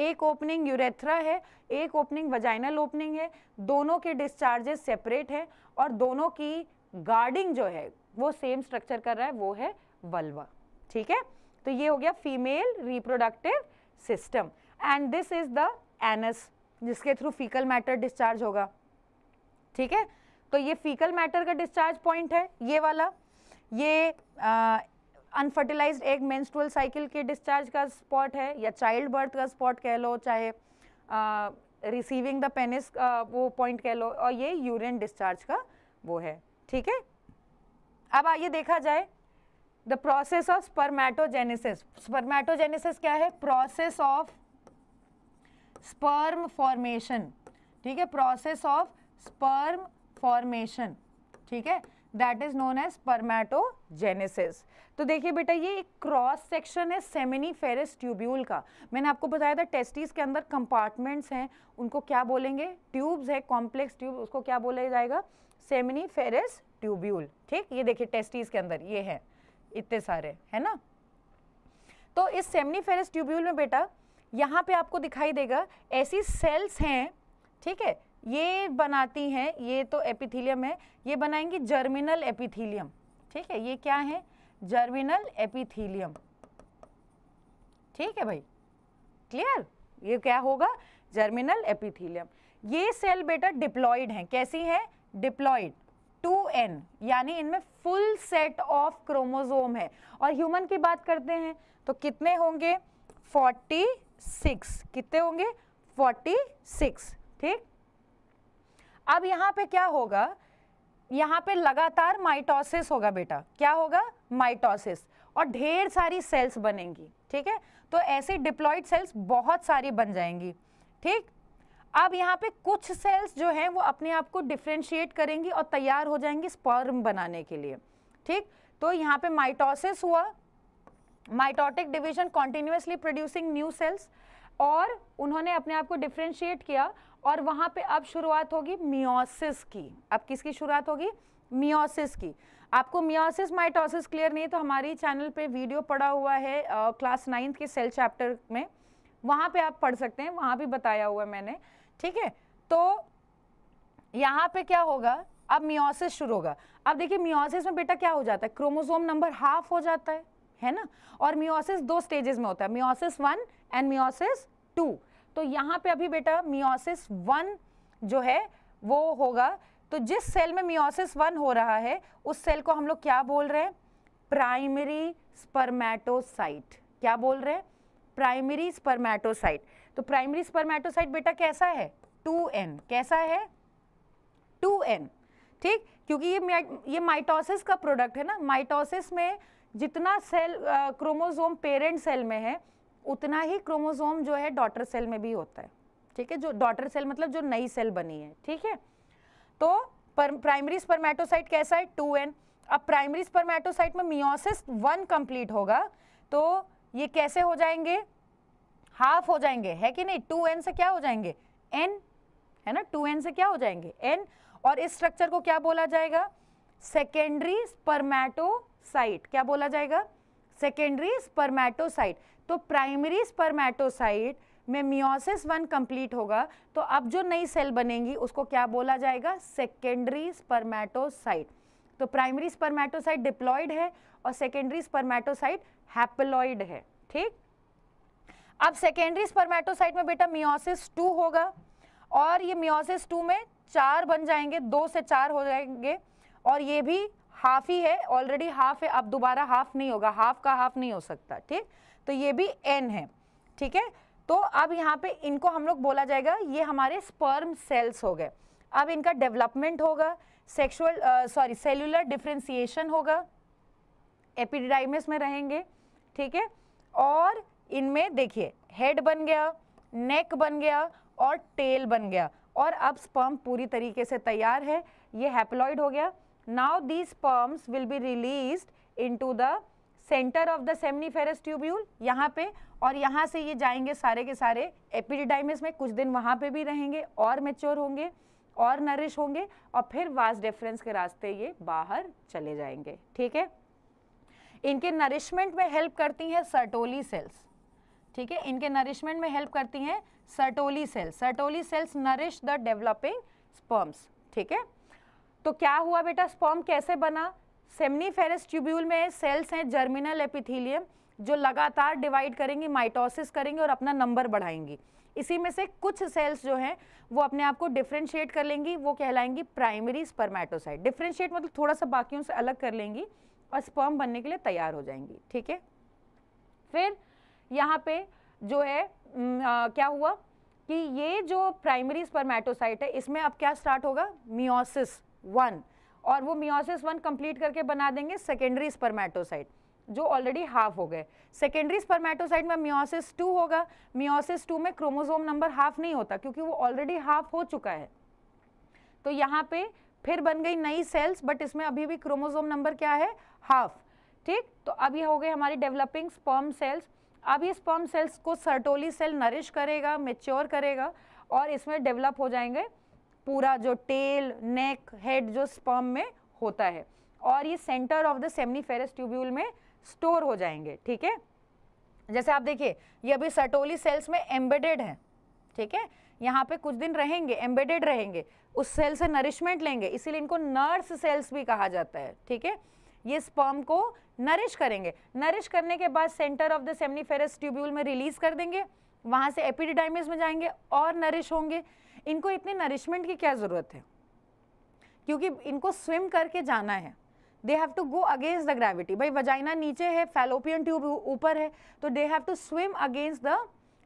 एक ओपनिंग यूरेथ्रा है एक ओपनिंग वजाइनल ओपनिंग है दोनों के डिस्चार्जेस सेपरेट हैं और दोनों की गार्डिंग जो है वो सेम स्ट्रक्चर कर रहा है वो है वल्वा ठीक है तो ये हो गया female reproductive system and this is the anus जिसके थ्रू फीकल मैटर डिस्चार्ज होगा ठीक है तो ये फीकल मैटर का डिस्चार्ज पॉइंट है ये वाला ये अनफर्टिलाइज्ड एग मेंस्ट्रुअल साइकिल के डिस्चार्ज का स्पॉट है या चाइल्ड बर्थ का स्पॉट कह लो चाहे रिसीविंग द पेनिस वो पॉइंट कह लो और ये यूरिन डिस्चार्ज का वो है ठीक है अब आइए देखा जाए the process of spermatogenesis spermatogenesis क्या है प्रोसेस ऑफ स्पर्म फॉर्मेशन ठीक है प्रोसेस ऑफ स्पर्म फॉर्मेशन ठीक है that is known as spermatogenesis तो देखिए बेटा ये एक क्रॉस सेक्शन है सेमिनी फेरिस ट्यूब्यूल का मैंने आपको बताया था टेस्टिस के अंदर कंपार्टमेंट्स हैं उनको क्या बोलेंगे ट्यूब्स है कॉम्प्लेक्स ट्यूब उसको क्या बोला जाएगा सेमिनी फेरिस ट्यूब्यूल ठीक ये देखिए टेस्टिस के अंदर ये है इतने सारे है ना तो इस सेमिनी फेरिस ट्यूब्यूल में बेटा यहाँ पे आपको दिखाई देगा ऐसी सेल्स हैं ठीक है ये बनाती हैं ये तो एपिथीलियम है ये बनाएंगी जर्मिनल एपिथीलियम ठीक है ये क्या है जर्मिनल एपिथीलियम ठीक है भाई क्लियर ये क्या होगा जर्मिनल एपिथीलियम ये सेल बेटा डिप्लॉइड हैं कैसी है डिप्लॉइड टू एन यानी इनमें फुल सेट ऑफ क्रोमोजोम है और ह्यूमन की बात करते हैं तो कितने होंगे 46 कितने होंगे 46 ठीक अब यहाँ पे क्या होगा यहाँ पे लगातार माइटोसिस होगा बेटा क्या होगा माइटोसिस और ढेर सारी सेल्स बनेंगी ठीक है तो ऐसे डिप्लॉयड सेल्स बहुत सारी बन जाएंगी ठीक अब यहाँ पे कुछ सेल्स जो हैं वो अपने आप को डिफ्रेंशिएट करेंगी और तैयार हो जाएंगी स्पर्म बनाने के लिए ठीक तो यहाँ पे माइटोसिस हुआ mitotic division continuously producing new cells और उन्होंने अपने आप को डिफ्रेंशिएट किया और वहाँ पे अब शुरुआत होगी मियोसिस की अब किसकी शुरुआत होगी मियोसिस की आपको मियोसिस माइटोसिस क्लियर नहीं है तो हमारी चैनल पे वीडियो पड़ा हुआ है आ, क्लास नाइन्थ के सेल चैप्टर में वहाँ पे आप पढ़ सकते हैं वहाँ भी बताया हुआ है मैंने ठीक है तो यहाँ पे क्या होगा अब मियोसिस शुरू होगा अब देखिए मियोसिस में बेटा क्या हो जाता है क्रोमोजोम नंबर हाफ हो जाता है है ना और मियोसिस दो स्टेजेस में होता है meiosis one and meiosis two तो यहाँ पे अभी बेटा मियोसिस वन जो है वो होगा तो जिस सेल में मियोसिस वन हो रहा है उस सेल को हम लोग क्या बोल रहे हैं प्राइमरी स्पर्मैटोसाइट क्या बोल रहे हैं प्राइमरी स्पर्मैटोसाइट तो प्राइमरी स्पर्मैटोसाइट बेटा कैसा है 2n कैसा है 2n ठीक क्योंकि ये ये माइटोसिस का प्रोडक्ट है ना माइटोसिस में जितना सेल क्रोमोजोम पेरेंट सेल में है उतना ही क्रोमोजोम जो है डॉटर सेल में भी होता है ठीक है जो डॉटर सेल मतलब जो नई सेल बनी है ठीक है तो प्राइमरी स्पर्मेटोसाइट कैसा है टू एन अब प्राइमरी स्पर्मेटोसाइट में मियोसिस वन कंप्लीट होगा तो ये कैसे हो जाएंगे हाफ हो जाएंगे है कि नहीं टू एन से क्या हो जाएंगे एन है ना टू एन से क्या हो जाएंगे एन और इस स्ट्रक्चर को क्या बोला जाएगा सेकेंडरी स्पर्मेटो साइट क्या बोला जाएगा सेकेंडरी स्पर्मेटोसाइट तो प्राइमरी स्पर्मेटोसाइट में मियोसिस वन कंप्लीट होगा तो अब जो नई सेल बनेंगी उसको क्या बोला जाएगा सेकेंडरी स्पर्मेटोसाइट तो प्राइमरी स्पर्मेटोसाइट डिप्लॉयड है और सेकेंडरी स्पर्मेटोसाइट हैप्लॉयड है ठीक अब सेकेंडरी स्पर्मेटोसाइट में बेटा मियोसिस टू होगा और ये मियोसिस टू में चार बन जाएंगे दो से चार हो जाएंगे और ये भी हाफ ही है ऑलरेडी हाफ है अब दोबारा हाफ नहीं होगा हाफ का हाफ नहीं हो सकता ठीक तो ये भी एन है ठीक है तो अब यहाँ पे इनको हम लोग बोला जाएगा ये हमारे स्पर्म सेल्स हो गए अब इनका डेवलपमेंट होगा सेक्सुअल सॉरी सेलुलर डिफ्रेंसिएशन होगा एपिडाइमिस में रहेंगे ठीक है और इनमें देखिए हेड बन गया नेक बन गया और टेल बन गया और अब स्पर्म पूरी तरीके से तैयार है ये हैप्लॉइड हो गया Now these sperms will be released into the centre of the seminiferous tubule यहाँ पे और यहाँ से ये जाएंगे सारे के सारे एपिडिडाइमिस में कुछ दिन वहाँ पे भी रहेंगे और मेच्योर होंगे और नरिश होंगे और फिर वास डिफरेंस के रास्ते ये बाहर चले जाएंगे ठीक है इनके नरिशमेंट में हेल्प करती हैं सर्टोली सेल्स ठीक है इनके नरिशमेंट में हेल्प करती हैं Sertoli cells Sertoli cells nourish the developing sperms ठीक है तो क्या हुआ बेटा स्पॉम कैसे बना सेमनीफेरस ट्यूब्यूल में सेल्स हैं जर्मिनल एपिथीलियम जो लगातार डिवाइड करेंगी माइटोसिस करेंगे और अपना नंबर बढ़ाएंगी इसी में से कुछ सेल्स जो हैं वो अपने आप को डिफ्रेंशिएट कर लेंगी वो कहलाएंगी प्राइमरी स्पर्मेटोसाइट डिफ्रेंशिएट मतलब थोड़ा सा बाकियों से अलग कर लेंगी और स्पर्म बनने के लिए तैयार हो जाएंगी ठीक है फिर यहाँ पे जो है न, आ, क्या हुआ कि ये जो प्राइमरी स्पर्मेटोसाइट है इसमें अब क्या स्टार्ट होगा मियोसिस वन और वो मियोसिस वन कंप्लीट करके बना देंगे सेकेंडरी स्पर्मेटोसाइट जो ऑलरेडी हाफ हो गए सेकेंडरी स्पर्मेटोसाइट में मियोसिस टू होगा मियोसिस टू में क्रोमोजोम नंबर हाफ नहीं होता क्योंकि वो ऑलरेडी हाफ हो चुका है तो यहाँ पे फिर बन गई नई सेल्स बट इसमें अभी भी क्रोमोजोम नंबर क्या है हाफ ठीक तो अभी हो गए हमारी डेवलपिंग स्पर्म सेल्स अब ये स्पर्म सेल्स को सर्टोली सेल नरिश करेगा मेच्योर करेगा और इसमें डेवलप हो जाएंगे पूरा जो टेल नेक हेड जो स्पर्म में होता है और ये centre of the seminiferous tubule में स्टोर हो जाएंगे ठीक है जैसे आप देखिए ये अभी सटोली सेल्स में एम्बेडेड हैं ठीक है यहाँ पे कुछ दिन रहेंगे एम्बेडेड रहेंगे उस सेल से नरिशमेंट लेंगे इसीलिए इनको नर्स सेल्स भी कहा जाता है ठीक है ये स्पर्म को नरिश करेंगे नरिश करने के बाद centre of the ferrous tubule में रिलीज कर देंगे वहाँ से एपिडिडाइमिस में जाएंगे और नरिश होंगे इनको इतने नरिशमेंट की क्या ज़रूरत है क्योंकि इनको स्विम करके जाना है they have to go against the gravity भाई वजाइना नीचे है फेलोपियन ट्यूब ऊपर है तो they have to swim against the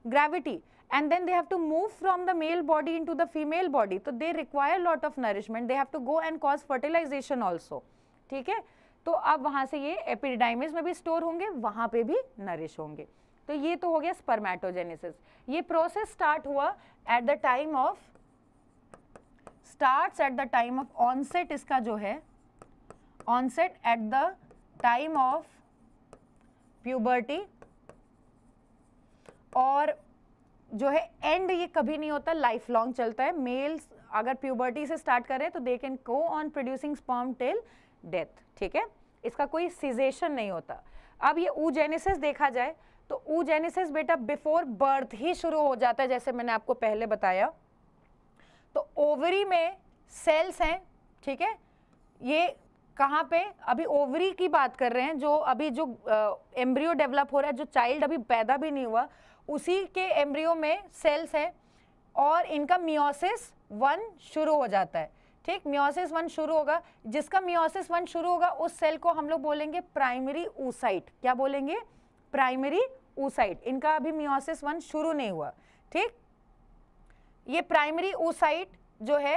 gravity and then they have to move from the male body into the female body तो they require lot of nourishment they have to go and cause fertilization also ठीक है तो अब वहाँ से ये epididymis में भी स्टोर होंगे वहाँ पे भी नरिश होंगे तो ये तो हो गया स्पर्मेटोजेनेसिस ये प्रोसेस स्टार्ट हुआ at the time of starts at the time of onset इसका जो है onset at the time of puberty और जो है एंड ये कभी नहीं होता लाइफ लॉन्ग चलता है मेल्स अगर प्यूबर्टी से स्टार्ट करें तो they can go on producing sperm till death ठीक है इसका कोई सीजेशन नहीं होता अब ये ऊजेनेसिस देखा जाए तो ऊजेनेसिस बेटा बिफोर बर्थ ही शुरू हो जाता है जैसे मैंने आपको पहले बताया तो ओवरी में सेल्स हैं ठीक है ये कहाँ पे अभी ओवरी की बात कर रहे हैं जो अभी जो एम्ब्रियो डेवलप हो रहा है जो चाइल्ड अभी पैदा भी नहीं हुआ उसी के एम्ब्रियो में सेल्स हैं और इनका मियोसिस वन शुरू हो जाता है ठीक मियोसिस वन शुरू होगा जिसका मियोसिस वन शुरू होगा उस सेल को हम लोग बोलेंगे प्राइमरी ऊसाइट क्या बोलेंगे प्राइमरी ऊसाइट इनका अभी मियोसिस वन शुरू नहीं हुआ ठीक ये प्राइमरी ऊसाइट जो है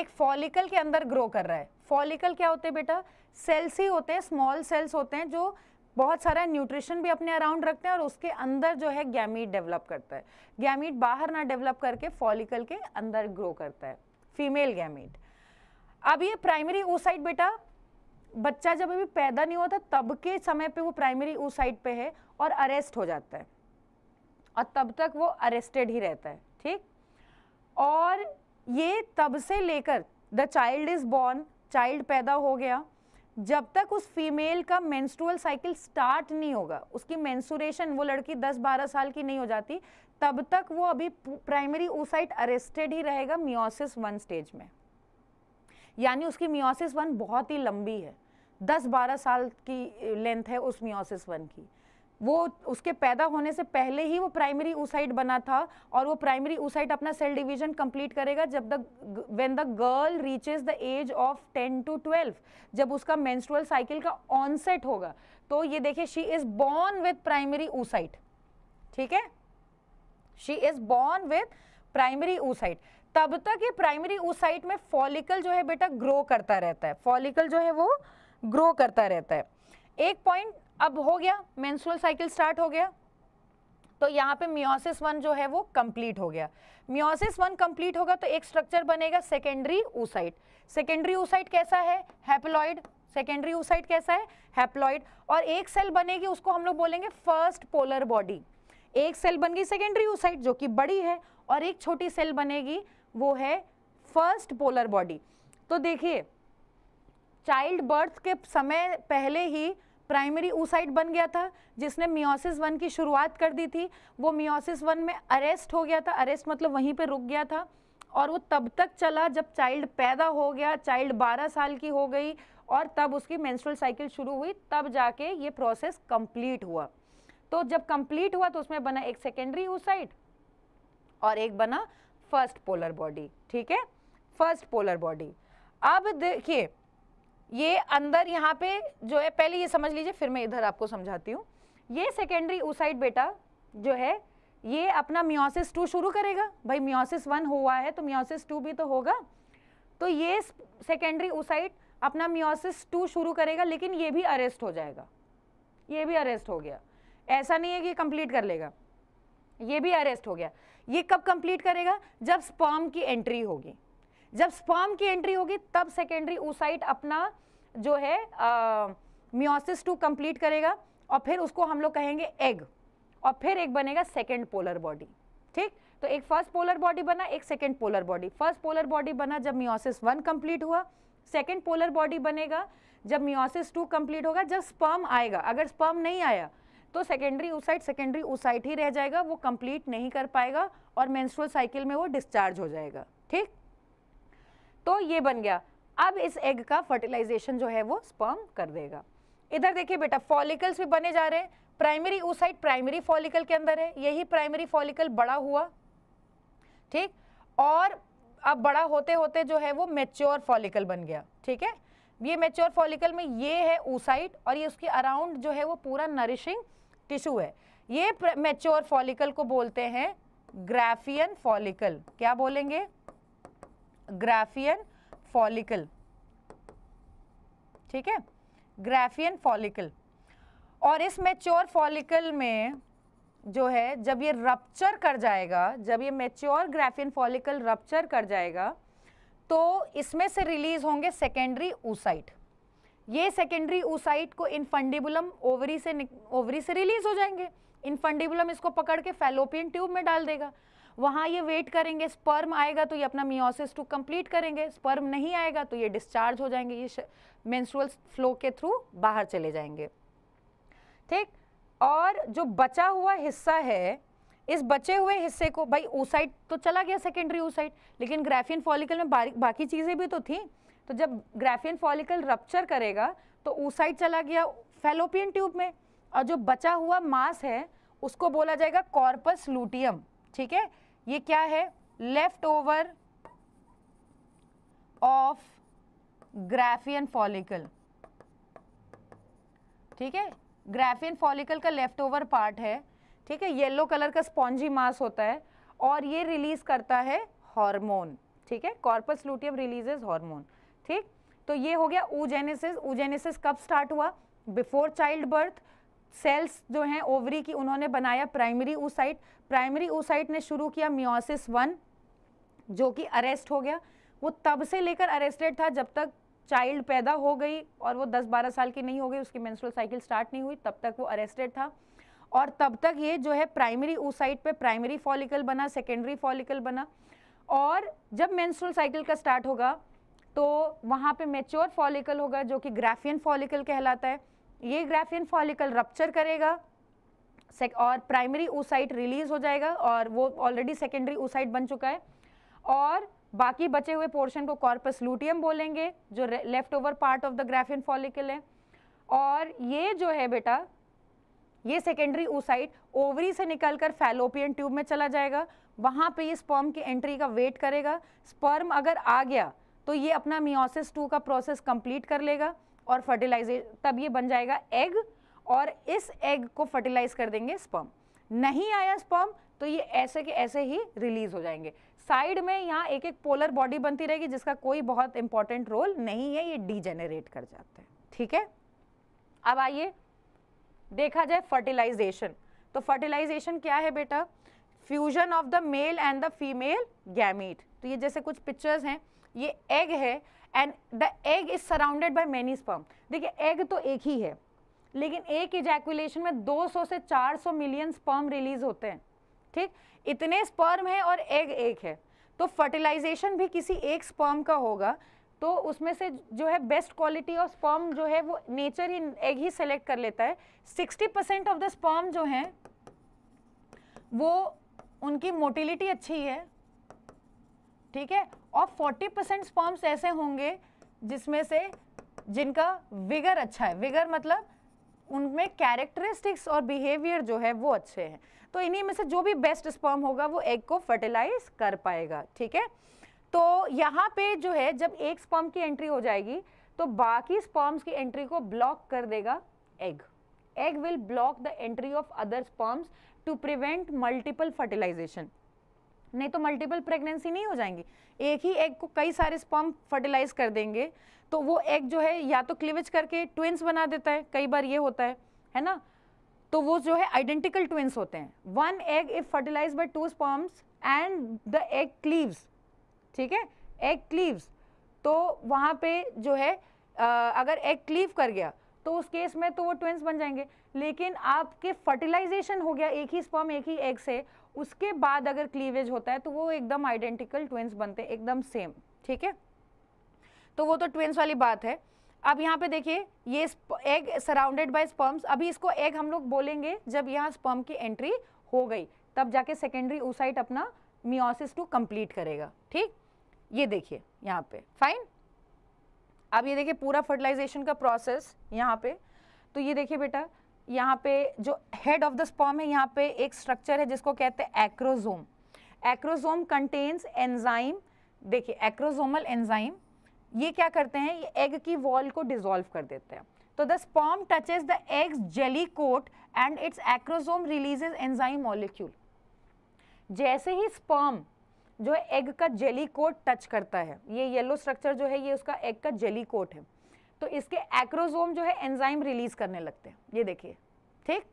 एक फॉलिकल के अंदर ग्रो कर रहा है फॉलिकल क्या होते हैं बेटा सेल्स ही होते हैं स्मॉल सेल्स होते हैं जो बहुत सारा न्यूट्रिशन भी अपने अराउंड रखते हैं और उसके अंदर जो है गैमीट डेवलप करता है गैमीट बाहर ना डेवलप करके फॉलिकल के अंदर ग्रो करता है फीमेल गैमीट अब ये प्राइमरी ऊसाइट बेटा बच्चा जब अभी पैदा नहीं होता तब के समय पे वो प्राइमरी ऊसाइट पे है और अरेस्ट हो जाता है और तब तक वो अरेस्टेड ही रहता है ठीक और ये तब से लेकर the child is born child पैदा हो गया जब तक उस फीमेल का मेंस्ट्रुअल साइकिल स्टार्ट नहीं होगा उसकी मेंसुरेशन वो लड़की 10-12 साल की नहीं हो जाती तब तक वो अभी प्राइमरी ओसाइट अरेस्टेड ही रहेगा मियोसिस वन स्टेज में यानी उसकी मियोसिस वन बहुत ही लंबी है 10-12 साल की लेंथ है उस मियोसिस वन की वो उसके पैदा होने से पहले ही वो प्राइमरी ऊसाइट बना था और वो प्राइमरी ऊसाइट अपना सेल डिवीजन कंप्लीट करेगा जब the when the girl reaches the age of 10 to 12 जब उसका मेंस्ट्रुअल साइकिल का ऑनसेट होगा तो ये देखिए she is born with primary oocyte ठीक है she is born with primary oocyte तब तक ये प्राइमरी ऊसाइट में फॉलिकल जो है बेटा ग्रो करता रहता है फॉलिकल जो है वो ग्रो करता रहता है एक पॉइंट अब हो गया मेंस्ट्रुअल साइकिल स्टार्ट हो गया तो यहाँ पे मियोसिस वन जो है वो कंप्लीट हो गया मियोसिस वन कंप्लीट होगा तो एक स्ट्रक्चर बनेगा सेकेंडरी ऊसाइट सेकेंडरी ऊसाइट कैसा है हैप्लॉइड सेकेंडरी ऊसाइट कैसा है हैप्लॉइड और एक सेल बनेगी उसको हम लोग बोलेंगे फर्स्ट पोलर बॉडी एक सेल बन गई सेकेंडरी ऊसाइट जो कि बड़ी है और एक छोटी सेल बनेगी वो है फर्स्ट पोलर बॉडी तो देखिए चाइल्ड बर्थ के समय पहले ही प्राइमरी ऊसाइट बन गया था जिसने मियोसिस वन की शुरुआत कर दी थी वो मियोसिस वन में अरेस्ट हो गया था अरेस्ट मतलब वहीं पर रुक गया था और वो तब तक चला जब चाइल्ड पैदा हो गया चाइल्ड 12 साल की हो गई और तब उसकी मेंस्ट्रुअल साइकिल शुरू हुई तब जाके ये प्रोसेस कंप्लीट हुआ तो जब कंप्लीट हुआ तो उसमें बना एक सेकेंडरी ऊसाइट और एक बना फर्स्ट पोलर बॉडी ठीक है फर्स्ट पोलर बॉडी अब देखिए ये अंदर यहाँ पे जो है पहले ये समझ लीजिए फिर मैं इधर आपको समझाती हूँ ये सेकेंडरी ऊसाइड बेटा जो है ये अपना म्योसिस टू शुरू करेगा भाई म्योसिस वन हुआ है तो म्योसिस टू भी तो होगा तो ये सेकेंडरी ऊसाइड अपना म्योसिस टू शुरू करेगा लेकिन ये भी अरेस्ट हो जाएगा ये भी अरेस्ट हो गया ऐसा नहीं है कि कंप्लीट कर लेगा ये भी अरेस्ट हो गया ये कब कंप्लीट करेगा जब स्पॉम की एंट्री होगी जब स्पर्म की एंट्री होगी तब सेकेंडरी ऊसाइट अपना जो है म्योसिस टू कंप्लीट करेगा और फिर उसको हम लोग कहेंगे एग और फिर एक बनेगा सेकेंड पोलर बॉडी ठीक तो एक फर्स्ट पोलर बॉडी बना एक second polar body first polar body बना जब मियोसिस वन कंप्लीट हुआ सेकेंड पोलर बॉडी बनेगा जब मियोसिस टू कंप्लीट होगा जब स्पर्म आएगा अगर स्पर्म नहीं आया तो सेकेंडरी ओसाइट सेकेंडरी ओसाइट ही रह जाएगा वो कंप्लीट नहीं कर पाएगा और मेंस्ट्रुअल साइकिल में वो डिस्चार्ज हो जाएगा ठीक तो ये बन गया अब इस एग का फर्टिलाइजेशन जो है वो स्पर्म कर देगा इधर देखिए बेटा फॉलिकल्स भी बने जा रहे हैं प्राइमरी साइड प्राइमरी फॉलिकल के अंदर है यही प्राइमरी फॉलिकल बड़ा हुआ ठीक और अब बड़ा होते होते जो है वो मेच्योर फॉलिकल बन गया ठीक है ये मेच्योर फॉलिकल में ये है ओसाइट और ये उसके अराउंड जो है वो पूरा नरिशिंग टिश्यू है ये मेच्योर फॉलिकल को बोलते हैं ग्राफियन फॉलिकल क्या बोलेंगे ग्राफियन फॉलिकल ठीक है ग्राफियन फॉलिकल और इस मेच्योर फॉलिकल में जो है जब ये रप्चर कर जाएगा जब ये मेच्योर ग्राफियन फॉलिकल रप्चर कर जाएगा तो इसमें से रिलीज होंगे सेकेंडरी ऊसाइट ये सेकेंडरी ऊसाइट को इनफंडिबुलम ओवरी से ओवरी से रिलीज हो जाएंगे इनफंडिबुलम इसको पकड़ के फेलोपियन ट्यूब में डाल देगा वहाँ ये वेट करेंगे स्पर्म आएगा तो ये अपना मियोसिस टू कंप्लीट करेंगे स्पर्म नहीं आएगा तो ये डिस्चार्ज हो जाएंगे ये मेंस्ट्रुअल फ्लो के थ्रू बाहर चले जाएंगे ठीक और जो बचा हुआ हिस्सा है इस बचे हुए हिस्से को भाई ओसाइट तो चला गया सेकेंडरी ओसाइट लेकिन ग्राफियन फॉलिकल में बाकी चीज़ें भी तो थी तो जब ग्राफियन फॉलिकल रप्चर करेगा तो ओसाइट चला गया फेलोपियन ट्यूब में और जो बचा हुआ मास है उसको बोला जाएगा कॉर्पस लूटियम ठीक है ये क्या है left over of Graafian follicle ठीक है ग्राफियन फॉलिकल का लेफ्ट ओवर पार्ट है ठीक है येलो कलर का स्पॉन्जी मास होता है और ये रिलीज करता है हार्मोन ठीक है कॉर्पस लूटियम रिलीजेज हार्मोन ठीक तो ये हो गया ऊजेनेसिस ऊजेनेसिस कब स्टार्ट हुआ बिफोर चाइल्ड बर्थ सेल्स जो हैं ओवरी की उन्होंने बनाया प्राइमरी ऊसाइट प्राइमरी ओसाइट ने शुरू किया मियोसिस वन जो कि अरेस्ट हो गया वो तब से लेकर अरेस्टेड था जब तक चाइल्ड पैदा हो गई और वो 10-12 साल की नहीं हो गई उसकी मेंस्ट्रुअल साइकिल स्टार्ट नहीं हुई तब तक वो अरेस्टेड था और तब तक ये जो है प्राइमरी ओसाइट पे प्राइमरी फॉलिकल बना सेकेंडरी फॉलिकल बना और जब मेंस्ट्रुअल साइकिल का स्टार्ट होगा तो वहाँ पे मेच्योर फॉलिकल होगा जो कि ग्राफियन फॉलिकल कहलाता है ये ग्राफियन फॉलिकल रप्चर करेगा और प्राइमरी ओसाइट रिलीज हो जाएगा और वो ऑलरेडी सेकेंडरी ऊसाइट बन चुका है और बाकी बचे हुए पोर्शन को कॉर्पस लूटियम बोलेंगे जो left over part of the Graafian follicle है और ये जो है बेटा ये सेकेंडरी ऊसाइट ओवरी से निकलकर फैलोपियन ट्यूब में चला जाएगा वहाँ पे ये स्पर्म की एंट्री का वेट करेगा स्पर्म अगर आ गया तो ये अपना मियोसिस टू का प्रोसेस कंप्लीट कर लेगा और फर्टिलाइजे तब ये बन जाएगा एग और इस एग को फर्टिलाइज कर देंगे स्पर्म नहीं आया स्पर्म तो ये ऐसे के ऐसे ही रिलीज हो जाएंगे साइड में यहाँ एक एक पोलर बॉडी बनती रहेगी जिसका कोई बहुत इंपॉर्टेंट रोल नहीं है ये डीजेनरेट कर जाते हैं ठीक है अब आइए देखा जाए फर्टिलाइजेशन तो फर्टिलाइजेशन क्या है बेटा fusion of the male and the female gamete तो ये जैसे कुछ पिक्चर्स हैं ये एग है and the egg is surrounded by many sperm देखिए एग तो एक ही है लेकिन एक इजैकुलेशन में 200 से 400 मिलियन स्पर्म रिलीज होते हैं ठीक इतने स्पर्म है और एग एक है तो फर्टिलाइजेशन भी किसी एक स्पर्म का होगा तो उसमें से जो है बेस्ट क्वालिटी ऑफ स्पर्म जो है वो नेचर ही एग ही सेलेक्ट कर लेता है 60 परसेंट ऑफ द स्पर्म जो हैं वो उनकी मोटिलिटी अच्छी है ठीक है और 40 परसेंट स्पर्म्स ऐसे होंगे जिसमें से जिनका विगर अच्छा है विगर मतलब उनमें कैरेक्टरिस्टिक्स और बिहेवियर जो है वो अच्छे हैं तो इन्हीं में से जो भी बेस्ट स्पर्म होगा वो एग को फर्टिलाइज कर पाएगा ठीक है तो यहाँ पे जो है जब एक स्पर्म की एंट्री हो जाएगी तो बाकी स्पर्म्स की एंट्री को ब्लॉक कर देगा egg egg will block the entry of other sperms to prevent multiple fertilization नहीं तो मल्टीपल प्रेगनेंसी नहीं हो जाएंगी एक ही एग को कई सारे स्पर्म फर्टिलाइज कर देंगे तो वो एग जो है या तो क्लिवेज करके ट्विंस बना देता है कई बार ये होता है है ना तो वो जो है आइडेंटिकल ट्विंस होते हैं one egg if fertilize by two sperms and the egg cleaves ठीक है एग क्लीव्स तो वहाँ पे जो है आ, अगर एग क्लीव कर गया तो उस केस में तो वो ट्विंस बन जाएंगे लेकिन आपके फर्टिलाइजेशन हो गया एक ही स्पम एक ही एग से उसके बाद अगर क्लीवेज होता है तो वो एकदम आइडेंटिकल ट्विंस बनते हैं एकदम सेम ठीक है तो वो तो ट्विंस वाली बात है अब यहाँ पे देखिए ये एग सराउंडेड बाय स्पर्म्स अभी इसको एग हम लोग बोलेंगे जब यहाँ स्पर्म की एंट्री हो गई तब जाके सेकेंडरी ओसाइट अपना मियोसिस टू कंप्लीट करेगा ठीक ये देखिए यहाँ पे फाइन अब ये देखिए पूरा फर्टिलाइजेशन का प्रोसेस यहाँ पे तो ये देखिए बेटा यहाँ पे जो हेड ऑफ द स्पॉम है यहाँ पे एक स्ट्रक्चर है जिसको कहते हैं एक्रोजोम एक्रोजोम कंटेन्स एंजाइम देखिए एक्रोजोमल एंजाइम ये क्या करते हैं ये एग की वॉल को डिजोल्व कर देते हैं तो the sperm touches the egg's jelly coat and its acrosome releases enzyme molecule जैसे ही स्पॉम जो एग का जेली कोट टच करता है ये येलो स्ट्रक्चर जो है ये उसका एग का जेली कोट है तो इसके एक्रोजोम जो है एंजाइम रिलीज करने लगते हैं ये देखिए ठीक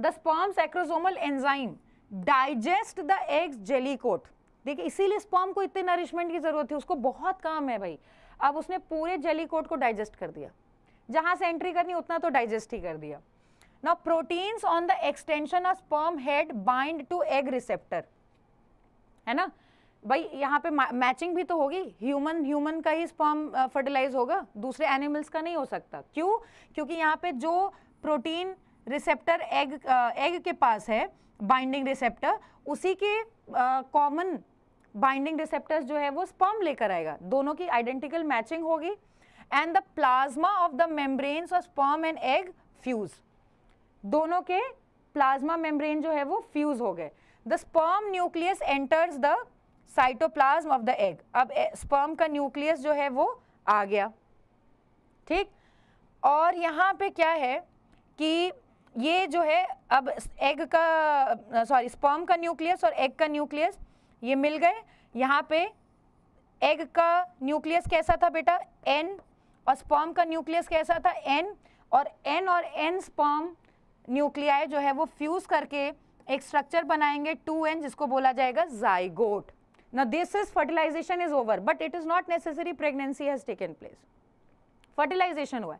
the sperm's acrosomal enzyme digest the egg's jelly coat देखिए इसीलिए स्पॉम को इतने नरिशमेंट की ज़रूरत थी उसको बहुत काम है भाई अब उसने पूरे जेली कोट को डाइजेस्ट कर दिया जहां से एंट्री करनी उतना तो डाइजेस्ट ही कर दिया now proteins on the extension of sperm head bind to egg receptor है ना भाई यहाँ पे मैचिंग भी तो होगी ह्यूमन ह्यूमन का ही स्पर्म फर्टिलाइज होगा दूसरे एनिमल्स का नहीं हो सकता क्यों क्योंकि यहाँ पे जो प्रोटीन रिसेप्टर एग एग के पास है बाइंडिंग रिसेप्टर उसी के कॉमन बाइंडिंग रिसेप्टर्स जो है वो स्पर्म लेकर आएगा दोनों की आइडेंटिकल मैचिंग होगी and the plasma of the membranes of sperm and egg fuse दोनों के प्लाज्मा मेम्ब्रेन जो है वो फ्यूज हो गए the sperm nucleus enters the cytoplasm of the egg अब स्पर्म का न्यूक्लियस जो है वो आ गया ठीक और यहाँ पे क्या है कि ये जो है अब एग का सॉरी स्पर्म का न्यूक्लियस और एग का न्यूक्लियस ये मिल गए यहाँ पे एग का न्यूक्लियस कैसा था बेटा एन और स्पर्म का न्यूक्लियस कैसा था एन और एन और एन स्पर्म न्यूक्लियाई जो है वो फ्यूज़ करके एक स्ट्रक्चर बनाएंगे टू एन जिसको बोला जाएगा zygote Now this is fertilization is over but it is not necessary pregnancy has taken place. Fertilization हुआ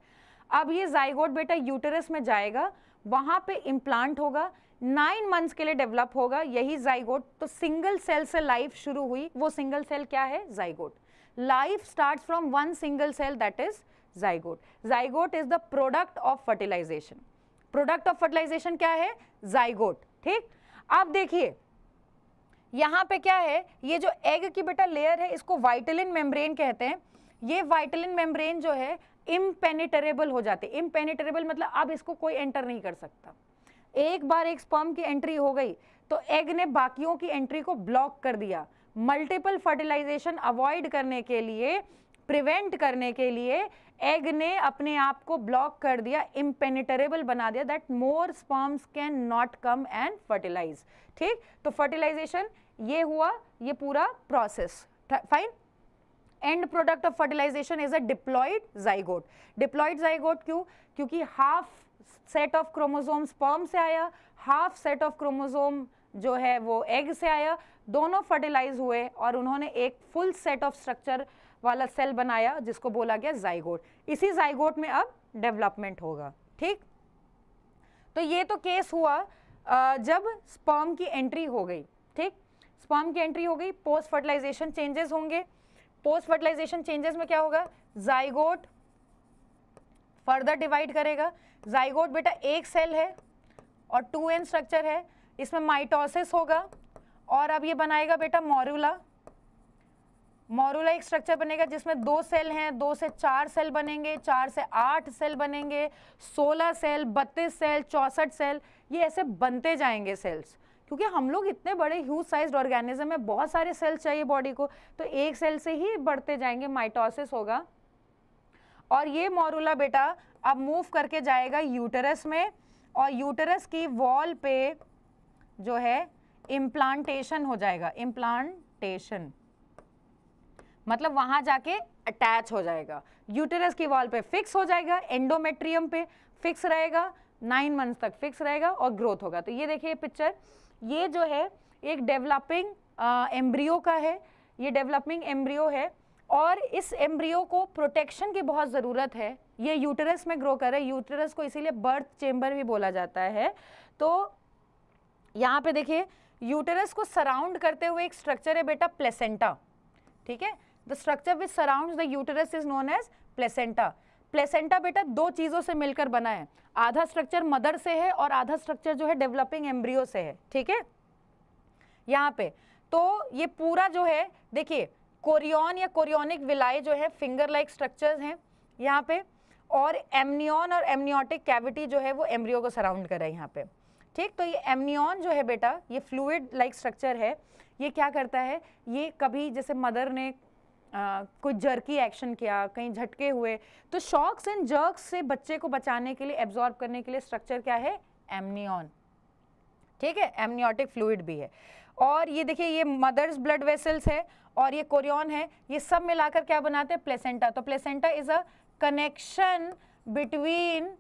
अब ये जाइगोट बेटा यूटरस में जाएगा वहाँ पे इम्प्लांट होगा नाइन मंथ्स के लिए डेवलप होगा यही जाइगोट तो सिंगल सेल से लाइफ शुरू हुई वो सिंगल सेल क्या है zygote life start from one single cell that is zygote zygote is the product of fertilization product of fertilization क्या है जाइगोट ठीक आप देखिए यहाँ पे क्या है ये जो एग की बेटा लेयर है इसको वाइटलिन मेम्ब्रेन कहते हैं ये वाइटलिन मेम्ब्रेन जो है इम्पेनिटरेबल हो जाते इम्पेनिटरेबल मतलब अब इसको कोई एंटर नहीं कर सकता एक बार एक स्पर्म की एंट्री हो गई तो एग ने बाकियों की एंट्री को ब्लॉक कर दिया मल्टीपल फर्टिलाइजेशन अवॉइड करने के लिए प्रिवेंट करने के लिए एग ने अपने आप को ब्लॉक कर दिया इम्पेनिटरेबल बना दिया that more sperms can not come and fertilize ठीक तो फर्टिलाइजेशन ये हुआ ये पूरा process fine and product of fertilization is a diploid zygote diploid zygote क्यों क्योंकि half set of chromosome sperm से आया हाफ सेट ऑफ क्रोमोजोम जो है वो एग से आया दोनों फर्टिलाइज हुए और उन्होंने एक फुल सेट ऑफ स्ट्रक्चर वाला सेल बनाया जिसको बोला गया जाइगोट इसी जाइगोट में अब डेवलपमेंट होगा ठीक तो ये तो केस हुआ जब स्पर्म की एंट्री हो गई ठीक स्पर्म की एंट्री हो गई पोस्ट फर्टिलाइजेशन चेंजेस होंगे पोस्ट फर्टिलाइजेशन चेंजेस में क्या होगा जाइगोट फर्दर डिवाइड करेगा जाइगोट बेटा एक सेल है और टू एन स्ट्रक्चर है इसमें माइटोसिस होगा और अब ये बनाएगा बेटा मोरूला मोरूला एक स्ट्रक्चर बनेगा जिसमें दो सेल हैं दो से चार सेल बनेंगे चार से आठ सेल बनेंगे सोलह सेल बत्तीस सेल चौंसठ सेल ये ऐसे बनते जाएंगे सेल्स क्योंकि हम लोग इतने बड़े ह्यूज साइज ऑर्गेनिज्म में बहुत सारे सेल्स चाहिए बॉडी को तो एक सेल से ही बढ़ते जाएंगे माइटोसिस होगा और ये मोरूला बेटा अब मूव करके जाएगा यूटरस में और यूटरस की वॉल पे जो है इम्प्लांटेशन हो जाएगा इम्प्लांटेशन मतलब वहाँ जाके अटैच हो जाएगा यूटेरस की वॉल पे फिक्स हो जाएगा एंडोमेट्रियम पे फिक्स रहेगा नाइन मंथ्स तक फिक्स रहेगा और ग्रोथ होगा तो ये देखिए पिक्चर ये जो है एक डेवलपिंग एम्ब्रियो का है ये डेवलपिंग एम्ब्रियो है और इस एम्ब्रियो को प्रोटेक्शन की बहुत ज़रूरत है ये यूटरस में ग्रो कर रहा है यूटरस को इसीलिए बर्थ चेम्बर भी बोला जाता है तो यहाँ पे देखिए यूटरस को सराउंड करते हुए एक स्ट्रक्चर है बेटा प्लेसेंटा ठीक है the structure which surround the uterus is known as placenta placenta बेटा दो चीज़ों से मिलकर बना है आधा स्ट्रक्चर मदर से है और आधा स्ट्रक्चर जो है डेवलपिंग एम्ब्रियो से है ठीक है यहाँ पे तो ये पूरा जो है देखिए कोरियन या कोरियोनिक विलाय जो है फिंगर लाइक स्ट्रक्चर्स हैं यहाँ पे और एमनियन और एमनियोटिक कैविटी जो है वो एम्ब्रियो को सराउंड कर रहा है यहाँ पे ठीक तो ये एमनियन जो है बेटा ये फ्लूड लाइक स्ट्रक्चर है ये क्या करता है ये कभी जैसे मदर ने कोई जर्की एक्शन किया कहीं झटके हुए तो शॉक्स एंड जर्क्स से बच्चे को बचाने के लिए एब्जॉर्ब करने के लिए स्ट्रक्चर क्या है एमनियन ठीक है एमनियोटिक फ्लूड भी है और ये देखिए ये मदर्स ब्लड वेसल्स है और ये कोरियन है ये सब मिलाकर क्या बनाते हैं प्लेसेंटा तो placenta is a connection between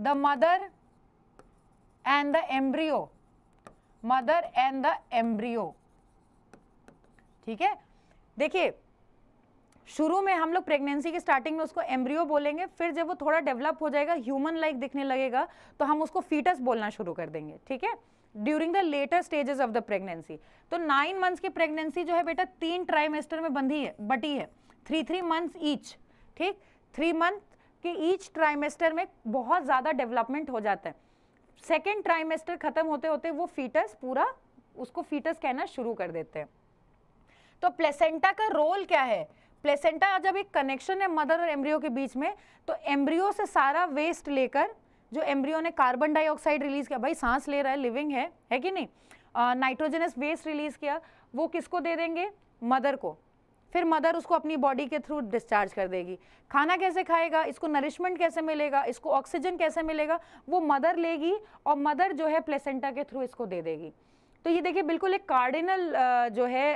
the mother and the embryo mother and the embryo ठीक है देखिए शुरू में हम लोग प्रेगनेंसी के स्टार्टिंग में उसको एम्ब्रियो बोलेंगे फिर जब वो थोड़ा डेवलप हो जाएगा ह्यूमन लाइक दिखने लगेगा तो हम उसको फीटस बोलना शुरू कर देंगे ठीक है during the later stages of the pregnancy तो नाइन मंथ्स की प्रेगनेंसी जो है बेटा तीन ट्राइमेस्टर में बंधी है बटी है थ्री थ्री मंथ्स ईच ठीक थ्री मंथ के ईच ट्राइमेस्टर में बहुत ज़्यादा डेवलपमेंट हो जाता है सेकेंड ट्राइमेस्टर ख़त्म होते होते वो फीटस पूरा उसको फीटस कहना शुरू कर देते हैं तो प्लेसेंटा का रोल क्या है प्लेसेंटा जब एक कनेक्शन है मदर और एम्ब्रियो के बीच में तो एम्ब्रियो से सारा वेस्ट लेकर जो एम्ब्रियो ने कार्बन डाइऑक्साइड रिलीज़ किया भाई सांस ले रहा है लिविंग है है कि नहीं नाइट्रोजनस वेस्ट रिलीज़ किया वो किसको दे देंगे मदर को फिर मदर उसको अपनी बॉडी के थ्रू डिस्चार्ज कर देगी खाना कैसे खाएगा इसको नरिशमेंट कैसे मिलेगा इसको ऑक्सीजन कैसे मिलेगा वो मदर लेगी और मदर जो है प्लेसेंटा के थ्रू इसको दे देगी तो ये देखिए बिल्कुल एक कार्डिनल जो है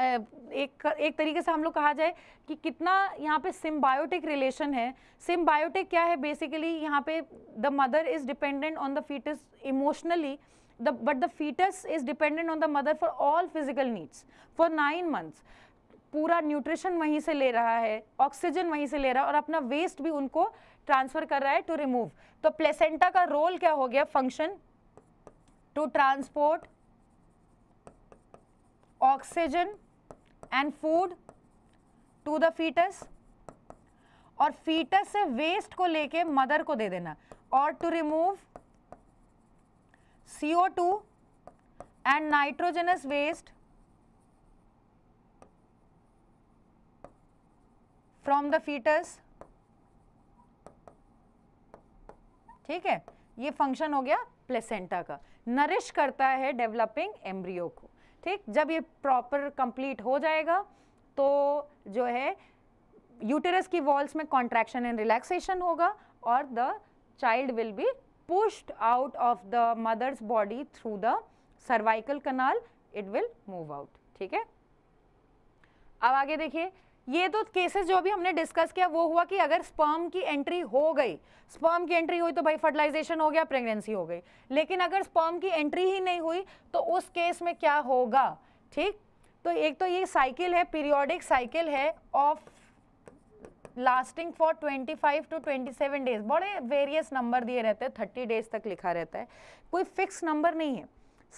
एक एक तरीके से हम लोग कहा जाए कि कितना यहाँ पे सिम्बायोटिक रिलेशन है सिम्बायोटिक क्या है बेसिकली यहाँ पे the mother is dependent on the fetus emotionally the but the fetus is dependent on the mother for all physical needs for nine months पूरा न्यूट्रिशन वहीं से ले रहा है ऑक्सीजन वहीं से ले रहा है और अपना वेस्ट भी उनको ट्रांसफर कर रहा है टू रिमूव तो प्लेसेंटा का रोल क्या हो गया function to transport oxygen and food to the fetus और फीटस से वेस्ट को लेके मदर को दे देना और to remove CO two and nitrogenous waste from the fetus ठीक है ये फंक्शन हो गया प्लेसेंटा का नरिश करता है डेवलपिंग एम्ब्रियो को ठीक जब ये प्रॉपर कंप्लीट हो जाएगा तो जो है यूटेरस की वॉल्स में कॉन्ट्रैक्शन एंड रिलैक्सेशन होगा और the child will be pushed out of the mother's body through the cervical canal it will move out ठीक है अब आगे देखिए ये तो केसेस जो अभी हमने डिस्कस किया वो हुआ कि अगर स्पर्म की एंट्री हो गई स्पर्म की एंट्री हुई तो भाई फर्टिलाइजेशन हो गया प्रेगनेंसी हो गई लेकिन अगर स्पर्म की एंट्री ही नहीं हुई तो उस केस में क्या होगा ठीक तो एक तो ये साइकिल है पीरियोडिक साइकिल है of lasting for 25 to 27 days बड़े वेरियस नंबर दिए रहते हैं 30 डेज तक लिखा रहता है कोई फिक्स नंबर नहीं है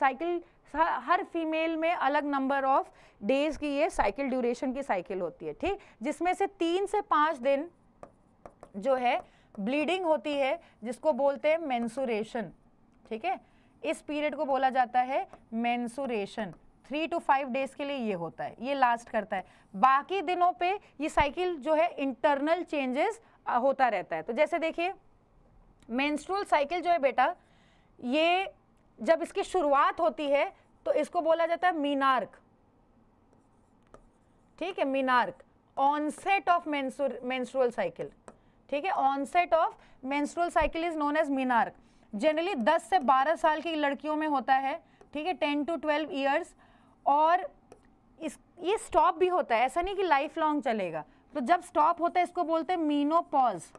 साइकिल हर फीमेल में अलग नंबर ऑफ डेज की ये साइकिल ड्यूरेशन की साइकिल होती है ठीक जिसमें से तीन से पाँच दिन जो है ब्लीडिंग होती है जिसको बोलते हैं मैंसूरेशन ठीक है इस पीरियड को बोला जाता है menstruation three to five days के लिए ये होता है ये लास्ट करता है बाकी दिनों पे ये साइकिल जो है इंटरनल चेंजेस होता रहता है तो जैसे देखिए मेंस्ट्रुअल साइकिल जो है बेटा ये जब इसकी शुरुआत होती है तो इसको बोला जाता है मीनार्क ठीक है menarche onset of menstrual cycle ठीक है onset of menstrual cycle is known as menarche generally 10 से 12 साल की लड़कियों में होता है ठीक है 10 टू 12 ईयर्स और इस ये स्टॉप भी होता है ऐसा नहीं कि लाइफ लॉन्ग चलेगा तो जब स्टॉप होता है इसको बोलते हैं मीनोपॉज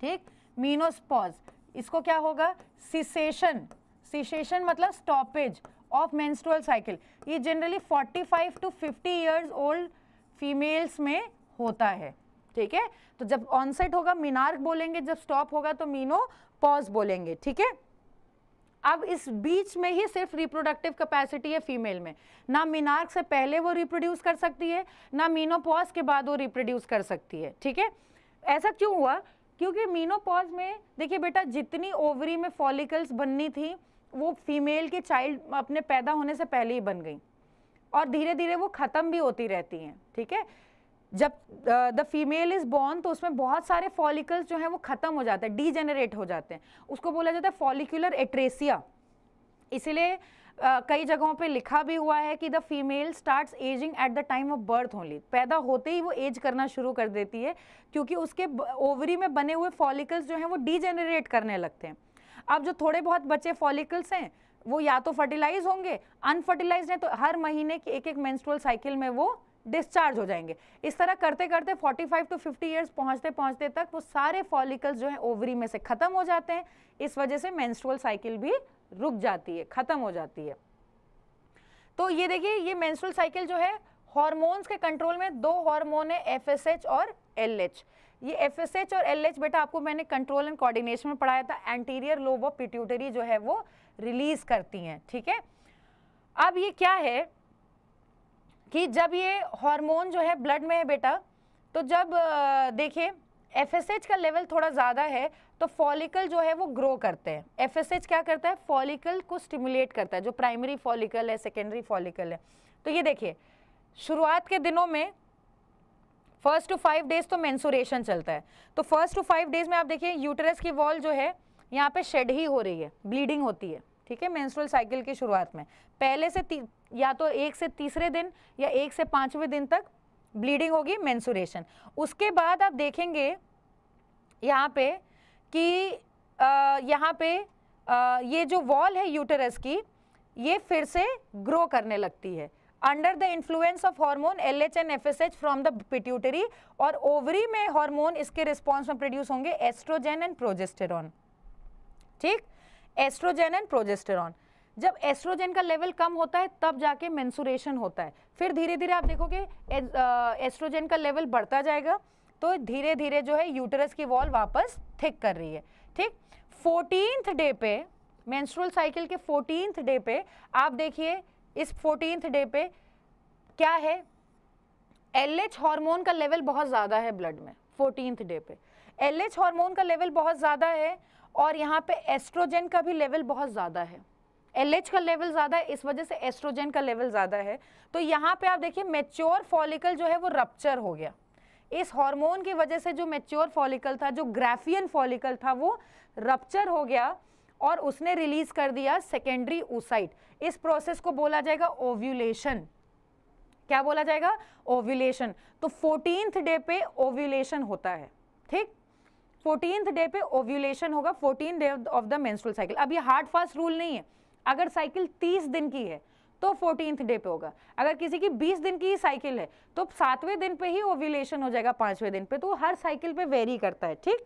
ठीक मीनोस इसको क्या होगा सिसेशन cessation मतलब स्टॉपेज ऑफ मेंस्ट्रुअल साइकिल ये generally 45 to 50 years old females में होता है ठीक है तो जब ऑनसेट होगा मीनार्क बोलेंगे जब स्टॉप होगा तो मीनो पॉज बोलेंगे ठीक है अब इस बीच में ही सिर्फ रिप्रोडक्टिव कैपेसिटी है फीमेल में ना मीनार्क से पहले वो रिप्रोड्यूस कर सकती है ना मीनोपॉज के बाद वो रिप्रोड्यूस कर सकती है ठीक है ऐसा क्यों हुआ क्योंकि मीनोपॉज में देखिए बेटा जितनी ओवरी में फॉलिकल्स बननी थी वो फीमेल के चाइल्ड अपने पैदा होने से पहले ही बन गई और धीरे धीरे वो ख़त्म भी होती रहती हैं ठीक है जब द फीमेल इज़ बॉर्न तो उसमें बहुत सारे फॉलिकल्स जो हैं वो ख़त्म हो जाते हैं डीजेनरेट हो जाते हैं उसको बोला जाता है फॉलिकुलर एट्रेसिया इसीलिए Uh, कई जगहों पे लिखा भी हुआ है कि the female starts ageing at the time of birth only पैदा होते ही वो एज करना शुरू कर देती है क्योंकि उसके ओवरी में बने हुए फॉलिकल्स जो हैं वो डीजेनरेट करने लगते हैं अब जो थोड़े बहुत बच्चे फॉलिकल्स हैं वो या तो फर्टिलाइज होंगे अनफर्टिलाइज हैं तो हर महीने के एक एक मेंस्ट्रुअल साइकिल में वो डिस्चार्ज हो जाएंगे इस तरह करते करते 45 टू 50 इयर्स पहुंचते पहुंचते तक वो सारे फॉलिकल्स जो हैं ओवरी में से ख़त्म हो जाते हैं इस वजह से मेंस्ट्रुअल साइकिल भी रुक जाती है ख़त्म हो जाती है तो ये देखिए ये मेंस्ट्रुअल साइकिल जो है हॉर्मोन्स के कंट्रोल में दो हार्मोन है एफएसएच और एलएच ये एफ एस एच और एल एच बेटा आपको मैंने कंट्रोल एंड कोऑर्डिनेशन में पढ़ाया था एंटीरियर लोब ऑफ पिट्यूटरी जो है वो रिलीज करती हैं ठीक है थीके? अब ये क्या है कि जब ये हार्मोन जो है ब्लड में है बेटा तो जब देखिए एफ का लेवल थोड़ा ज़्यादा है तो फॉलिकल जो है वो ग्रो करते हैं एफ क्या करता है फॉलिकल को स्टिमुलेट करता है जो प्राइमरी फॉलिकल है सेकेंडरी फॉलिकल है तो ये देखिए शुरुआत के दिनों में फर्स्ट टू फाइव डेज तो मैंसुरेशन चलता है तो फर्स्ट टू फाइव डेज में आप देखिए यूटरस की वॉल जो है यहाँ पे शेड ही हो रही है ब्लीडिंग होती है ठीक है मैंसुरल साइकिल की शुरुआत में पहले से या तो एक से तीसरे दिन या एक से पाँचवें दिन तक ब्लीडिंग होगी मैंसुरेशन उसके बाद आप देखेंगे यहाँ पे कि यहाँ पे आ, ये जो वॉल है यूटरस की ये फिर से ग्रो करने लगती है under the influence of hormone L H and F S H from the pituitary और ओवरी में हार्मोन इसके रिस्पॉन्स में प्रोड्यूस होंगे एस्ट्रोजेन एंड प्रोजेस्टेरॉन ठीक एस्ट्रोजेन एंड प्रोजेस्टेरॉन जब एस्ट्रोजेन का लेवल कम होता है तब जाके मेंसुरेशन होता है फिर धीरे धीरे आप देखोगे एस्ट्रोजेन का लेवल बढ़ता जाएगा तो धीरे धीरे जो है यूटरस की वॉल वापस थिक कर रही है ठीक फोर्टीनथ डे पे मेंस्ट्रुअल साइकिल के फोर्टीनथ डे पे आप देखिए इस फोर्टीनथ डे पे क्या है एलएच हार्मोन का लेवल बहुत ज़्यादा है ब्लड में फोर्टीनथ डे पे एलएच हार्मोन का लेवल बहुत ज़्यादा है और यहाँ पे एस्ट्रोजन का भी लेवल बहुत ज़्यादा है एलएच का लेवल ज़्यादा है इस वजह से एस्ट्रोजन का लेवल ज़्यादा है तो यहाँ पे आप देखिए मेच्योर फॉलिकल जो है वो रप्चर हो गया इस हार्मोन की वजह से जो मेच्योर फॉलिकल था जो ग्राफियन फॉलिकल था वो रप्चर हो गया और उसने रिलीज़ कर दिया सेकेंडरी ऊसाइट इस प्रोसेस को बोला जाएगा ओव्यूलेशन क्या बोला जाएगा ओव्यूलेशन तो फोर्टीन डे पे ओव्यूलेशन होता है ठीक फोर्टीन डे पे ओव्यूलेशन होगा fourteen day of the menstrual cycle अब ये हार्ड फास्ट रूल नहीं है अगर साइकिल तीस दिन की है तो फोर्टीन डे पे होगा अगर किसी की बीस दिन की ही साइकिल है तो सातवें दिन पे ही ओव्यूलेशन हो जाएगा पांचवें दिन पे तो हर साइकिल पे वेरी करता है ठीक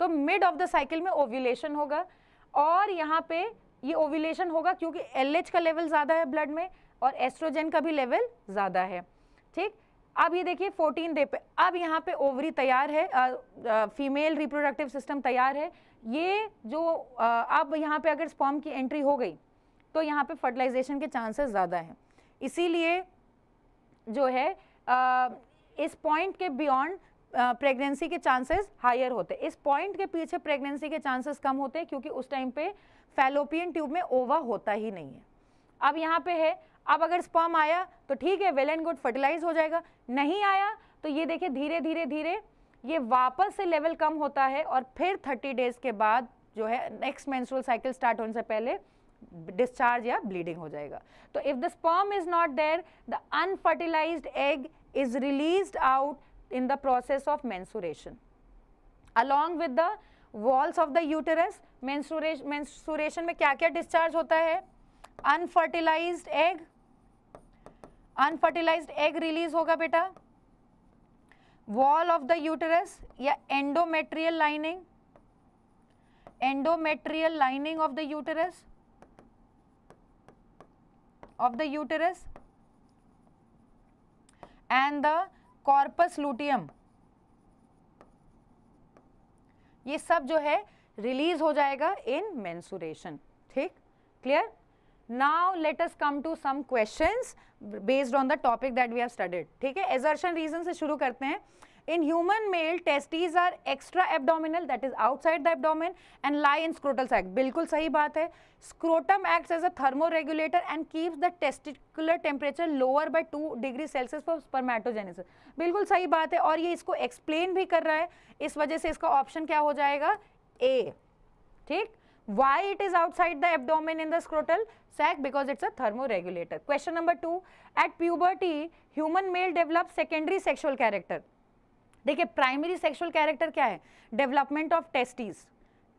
तो मिड ऑफ द साइकिल में ओव्यूलेशन होगा और यहाँ पे ये ओविलेशन होगा क्योंकि एल का लेवल ज़्यादा है ब्लड में और एस्ट्रोजन का भी लेवल ज़्यादा है ठीक अब ये देखिए 14 डे पे अब यहाँ पे ओवरी तैयार है आ, आ, फीमेल रिप्रोडक्टिव सिस्टम तैयार है ये जो आ, अब यहाँ पे अगर स्पॉम की एंट्री हो गई तो यहाँ पे फर्टिलाइजेशन के चांसेस ज़्यादा हैं इसीलिए जो है आ, इस पॉइंट के बियॉन्ड प्रेगनेंसी के चांसेस हायर होते हैं इस पॉइंट के पीछे प्रेगनेंसी के चांसेस कम होते हैं क्योंकि उस टाइम पे फैलोपियन ट्यूब में ओवा होता ही नहीं है अब यहाँ पे है अब अगर स्पर्म आया तो ठीक है वेल एंड गुड फर्टिलाइज हो जाएगा नहीं आया तो ये देखिए धीरे धीरे धीरे ये वापस से लेवल कम होता है और फिर थर्टी डेज़ के बाद जो है नेक्स्ट मैंसुरल साइकिल स्टार्ट होने से पहले डिस्चार्ज या ब्लीडिंग हो जाएगा तो if the sperm is not there the unfertilized egg is released out in the process of menstruation along with the walls of the uterus menstruation में क्या क्या डिस्चार्ज होता है unfertilized egg unfertilized egg release होगा बेटा wall of the uterus या endometrial lining endometrial lining of the uterus of the uterus and the corpus luteum ये सब जो है रिलीज हो जाएगा इन मेंसुरेशन ठीक clear now let us come to some questions based on the topic that we have studied ठीक है assertion reason से शुरू करते हैं in human male testes are extra abdominal that is outside the abdomen and lie in scrotal sac बिल्कुल सही बात है scrotum act as a thermoregulator and keeps the testicular temperature lower by two degree Celsius for spermatogenesis बिल्कुल सही बात है और ये इसको एक्सप्लेन भी कर रहा है इस वजह से इसका ऑप्शन क्या हो जाएगा A. ठीक? Why it is outside the abdomen in the scrotal sac? Because it's a thermoregulator. Question number two. At puberty, human male develops secondary sexual character. देखिए प्राइमरी सेक्सुअल कैरेक्टर क्या है डेवलपमेंट ऑफ टेस्टीज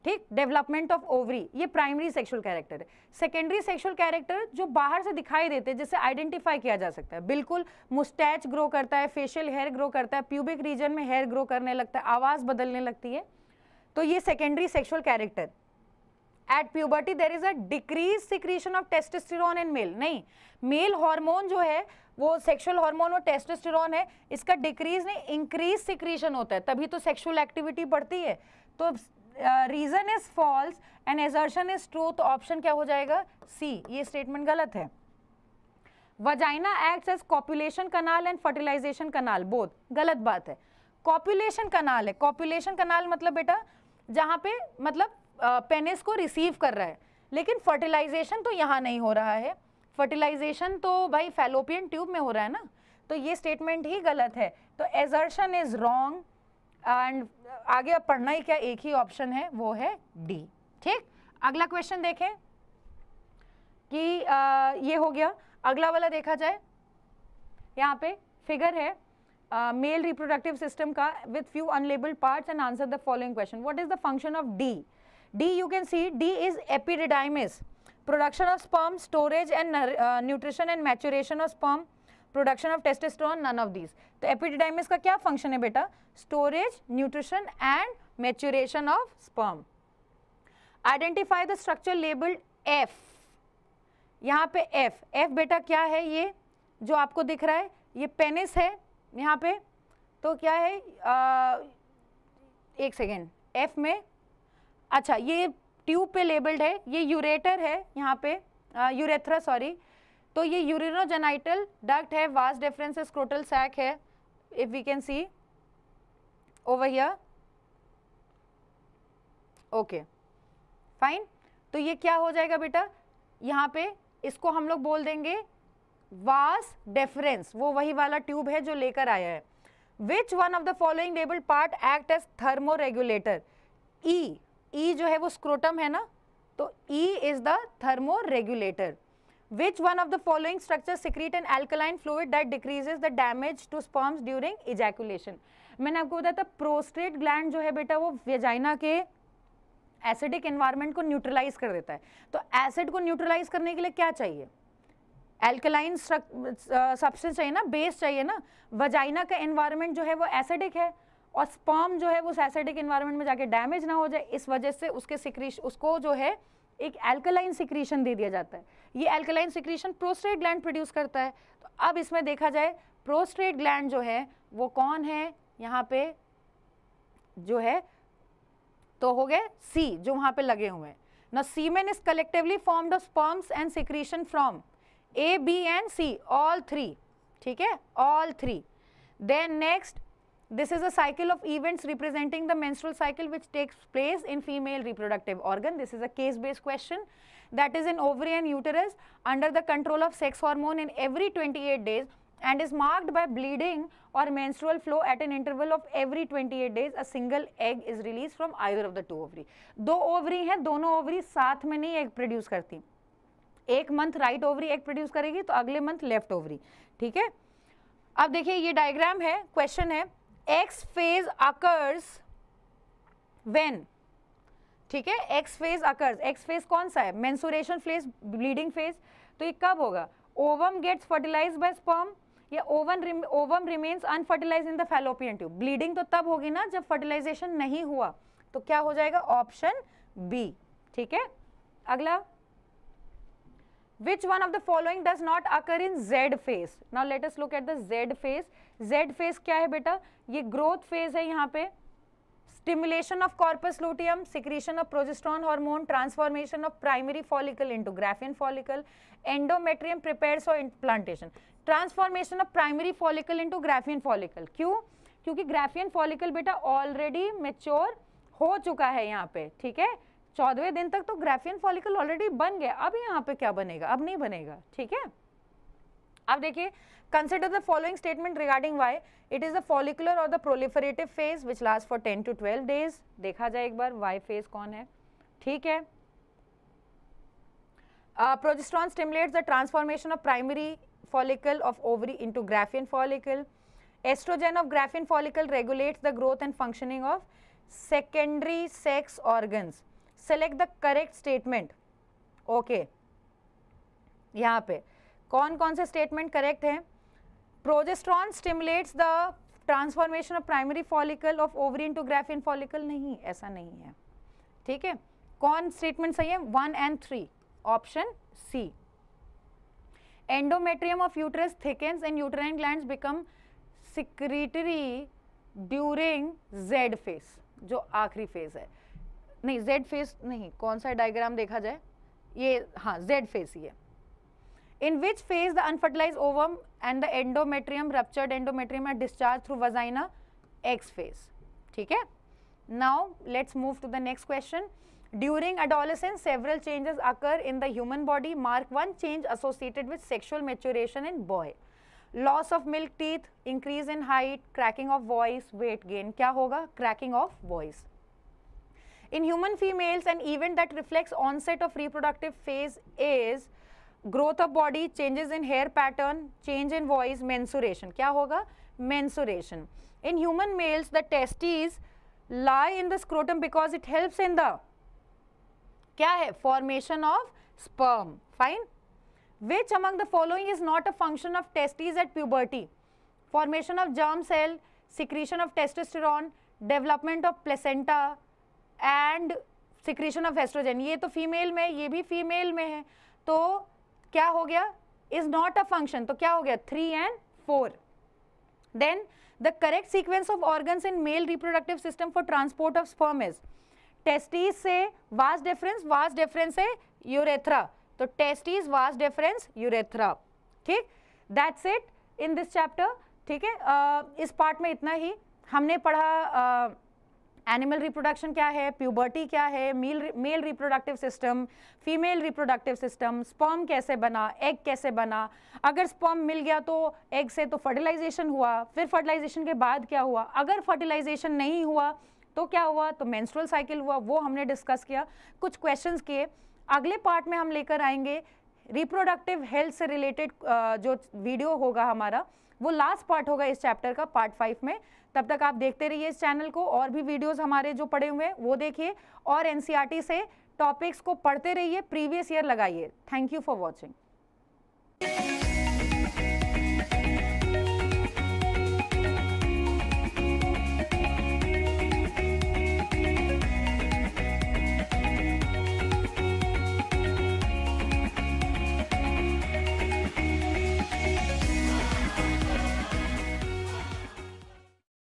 ठीक development of ovary ये primary sexual character है secondary sexual character जो बाहर से दिखाई देते हैं जिसे आइडेंटिफाई किया जा सकता है बिल्कुल मुस्टैच ग्रो करता है फेशियल हेयर ग्रो करता है प्यूबिक रीजन में हेयर ग्रो करने लगता है आवाज़ बदलने लगती है तो ये secondary sexual character at puberty there is a decrease secretion of testosterone in male नहीं मेल हार्मोन जो है वो सेक्सुअल हार्मोन और टेस्टोस्टेरॉन है इसका डिक्रीज नहीं इंक्रीज सिक्रीशन होता है तभी तो सेक्सुअल एक्टिविटी बढ़ती है तो reason is false and assertion is true तो ऑप्शन क्या हो जाएगा सी ये स्टेटमेंट गलत है vagina acts as copulation canal and fertilization canal both गलत बात है कॉपुलेशन कनाल है कॉपुलेशन कनाल मतलब बेटा जहाँ पे मतलब पेनेस को रिसीव कर रहा है लेकिन फर्टिलाइजेशन तो यहाँ नहीं हो रहा है फर्टिलाइजेशन तो भाई फेलोपियन ट्यूब में हो रहा है ना तो ये स्टेटमेंट ही गलत है तो एजर्शन इज़ रॉन्ग एंड आगे अब पढ़ना ही क्या एक ही ऑप्शन है वो है डी ठीक अगला क्वेश्चन देखें कि आ, ये हो गया अगला वाला देखा जाए यहाँ पे फिगर है मेल रिप्रोडक्टिव सिस्टम का with few unlabelled parts and answer the following question what is the function of D D you can see D is epididymis production of sperm storage and nutrition and maturation of sperm production of of none of these तो epididymis का क्या function है बेटा storage nutrition and maturation of sperm identify the structure labelled F यहाँ पे F F बेटा क्या है ये जो आपको दिख रहा है ये पेनिस है यहाँ पे तो क्या है आ, एक सेकेंड एफ में अच्छा ये ट्यूब पे लेबल्ड है ये यूरेटर है यहाँ पे यूरेथ्रा सॉरी तो ये यूरिनोजेनाइटल डक्ट है वास्ट डिफरेंस स्क्रोटल सैक है if we can see over here okay fine तो ये क्या हो जाएगा बेटा यहाँ पे इसको हम लोग बोल देंगे वास डेफरेंस वो वही वाला ट्यूब है जो लेकर आया है which one of the following label part act as thermoregulator E E जो है वो स्क्रोटम है ना तो E is the thermoregulator which one of the following structure secrete and alkaline fluid that decreases the damage to sperms during ejaculation मैंने आपको बताया था प्रोस्टेट ग्लैंड जो है बेटा वो वेजाइना के एसिडिक एनवायरमेंट को न्यूट्रलाइज कर देता है तो एसिड को न्यूट्रलाइज करने के लिए क्या चाहिए एल्कलाइन सब्सटेंस uh, चाहिए ना बेस चाहिए ना वजाइना का एनवायरनमेंट जो है वो एसिडिक है और स्पर्म जो है वो एसिडिक एनवायरनमेंट में जाके डैमेज ना हो जाए इस वजह से उसके सिक्रीश उसको जो है एक एल्कलाइन सिक्रीशन दे दिया जाता है ये alkaline secretion prostate gland produce करता है तो अब इसमें देखा जाए प्रोस्ट्रेट ग्लैंड जो है वो कौन है यहाँ पे जो है तो हो गए सी जो वहाँ पे लगे हुए हैं ना semen is collectively formed of sperms and secretion from A B and C all three ठीक है all three then next this is a cycle of events representing the menstrual cycle which takes place in female reproductive organ this is a case based question that is in ovary and uterus under the control of sex hormone in every twenty eight days and is marked by bleeding और menstrual flow at an interval of every twenty eight days a single egg is release from either of the two ovary दो ovary हैं दोनों ovary साथ में नहीं egg produce करती हैं एक month right ovary egg produce करेगी तो अगले मंथ लेफ्ट ओवरी ठीक है अब देखिए ये डायग्राम है क्वेश्चन है एक्स फेज अकर्स वेन ठीक है X phase occurs X phase कौन सा है मेंसुरेशन फेज ब्लीडिंग फेज तो ये कब होगा ovum gets fertilize by sperm या ovum ovum remains unfertilize in the fallopian tube bleeding तो तब होगी ना जब फर्टिलाइजेशन नहीं हुआ तो क्या हो जाएगा ऑप्शन बी ठीक है अगला which one of the following does not occur in z phase now let us look at the z phase z phase kya hai beta ye growth phase hai yahan pe stimulation of corpus luteum secretion of progesterone hormone transformation of primary follicle into graafian follicle endometrium prepares for implantation transformation of primary follicle into graafian follicle क्यों क्योंकि graafian follicle बेटा already mature हो चुका है यहाँ पे ठीक है चौदहवें दिन तक तो ग्राफियन फॉलिकल ऑलरेडी बन गया अब यहाँ पे क्या बनेगा अब नहीं बनेगा ठीक है अब देखिए consider the following statement regarding Y it is the follicular और the proliferative phase which last for ten to twelve days देखा जाए एक बार वाई फेज कौन है ठीक है progesterone stimulate the transformation of primary follicle of ovary into Graafian follicle estrogen of Graafian follicle regulate the growth and functioning of secondary sex organs select the correct statement okay यहाँ पे कौन कौन से statement correct हैं progesterone stimulates the transformation of primary follicle of ovarian to Graafian follicle नहीं ऐसा नहीं है ठीक है कौन स्टेटमेंट सही है one and three option C endometrium of uterus thickens and uterine gland become secretory during Z phase जो आखिरी फेज है नहीं जेड फेस नहीं कौन सा डायग्राम देखा जाए ये हाँ जेड फेस ही है in which phase the unfertilise ovum and the endometrium ruptured endometrium and discharge through vagina X phase ठीक है now let's move to the next question during adolescence several changes occur in the human body mark one change associated with sexual maturation in boy loss of milk teeth increase in height cracking of voice weight gain क्या होगा cracking of voice In human females, an event that reflects onset of reproductive phase is growth of body, changes in hair pattern, change in voice, mensuration. Kya hoga? Mensuration. In human males, the testes lie in the scrotum because it helps in the kya hai? formation of sperm. Fine? Which among the following is not a function of testes at puberty? Formation of germ cell, secretion of testosterone, development of placenta, and secretion of estrogen ये तो female में ये भी female में है तो क्या हो गया इज नॉट अ फंक्शन तो क्या हो गया three and four then the correct sequence of organs in male reproductive system for transport of sperm is testes से वास डिफरेंस वास डिफरेंस है यूरेथ्रा तो टेस्टीज वास डिफरेंस यूरेथ्रा ठीक that's it in this chapter ठीक है uh, इस part में इतना ही हमने पढ़ा uh, एनिमल रिप्रोडक्शन क्या है प्यूबर्टी क्या है male male reproductive system female reproductive system sperm कैसे बना एग कैसे बना अगर स्पॉम मिल गया तो एग से तो फर्टिलाइजेशन हुआ फिर फर्टिलाइजेशन के बाद क्या हुआ अगर फर्टिलाइजेशन नहीं हुआ तो क्या हुआ तो मैंस्ट्रल साइकिल हुआ वो हमने डिस्कस किया कुछ क्वेश्चन किए अगले पार्ट में हम लेकर आएंगे रिप्रोडक्टिव हेल्थ से रिलेटेड जो वीडियो होगा हमारा वो लास्ट पार्ट होगा इस चैप्टर का पार्ट फाइव में तब तक आप देखते रहिए इस चैनल को और भी वीडियोज़ हमारे जो पड़े हुए हैं वो देखिए और एन e से टॉपिक्स को पढ़ते रहिए प्रीवियस ईयर लगाइए थैंक यू फॉर वॉचिंग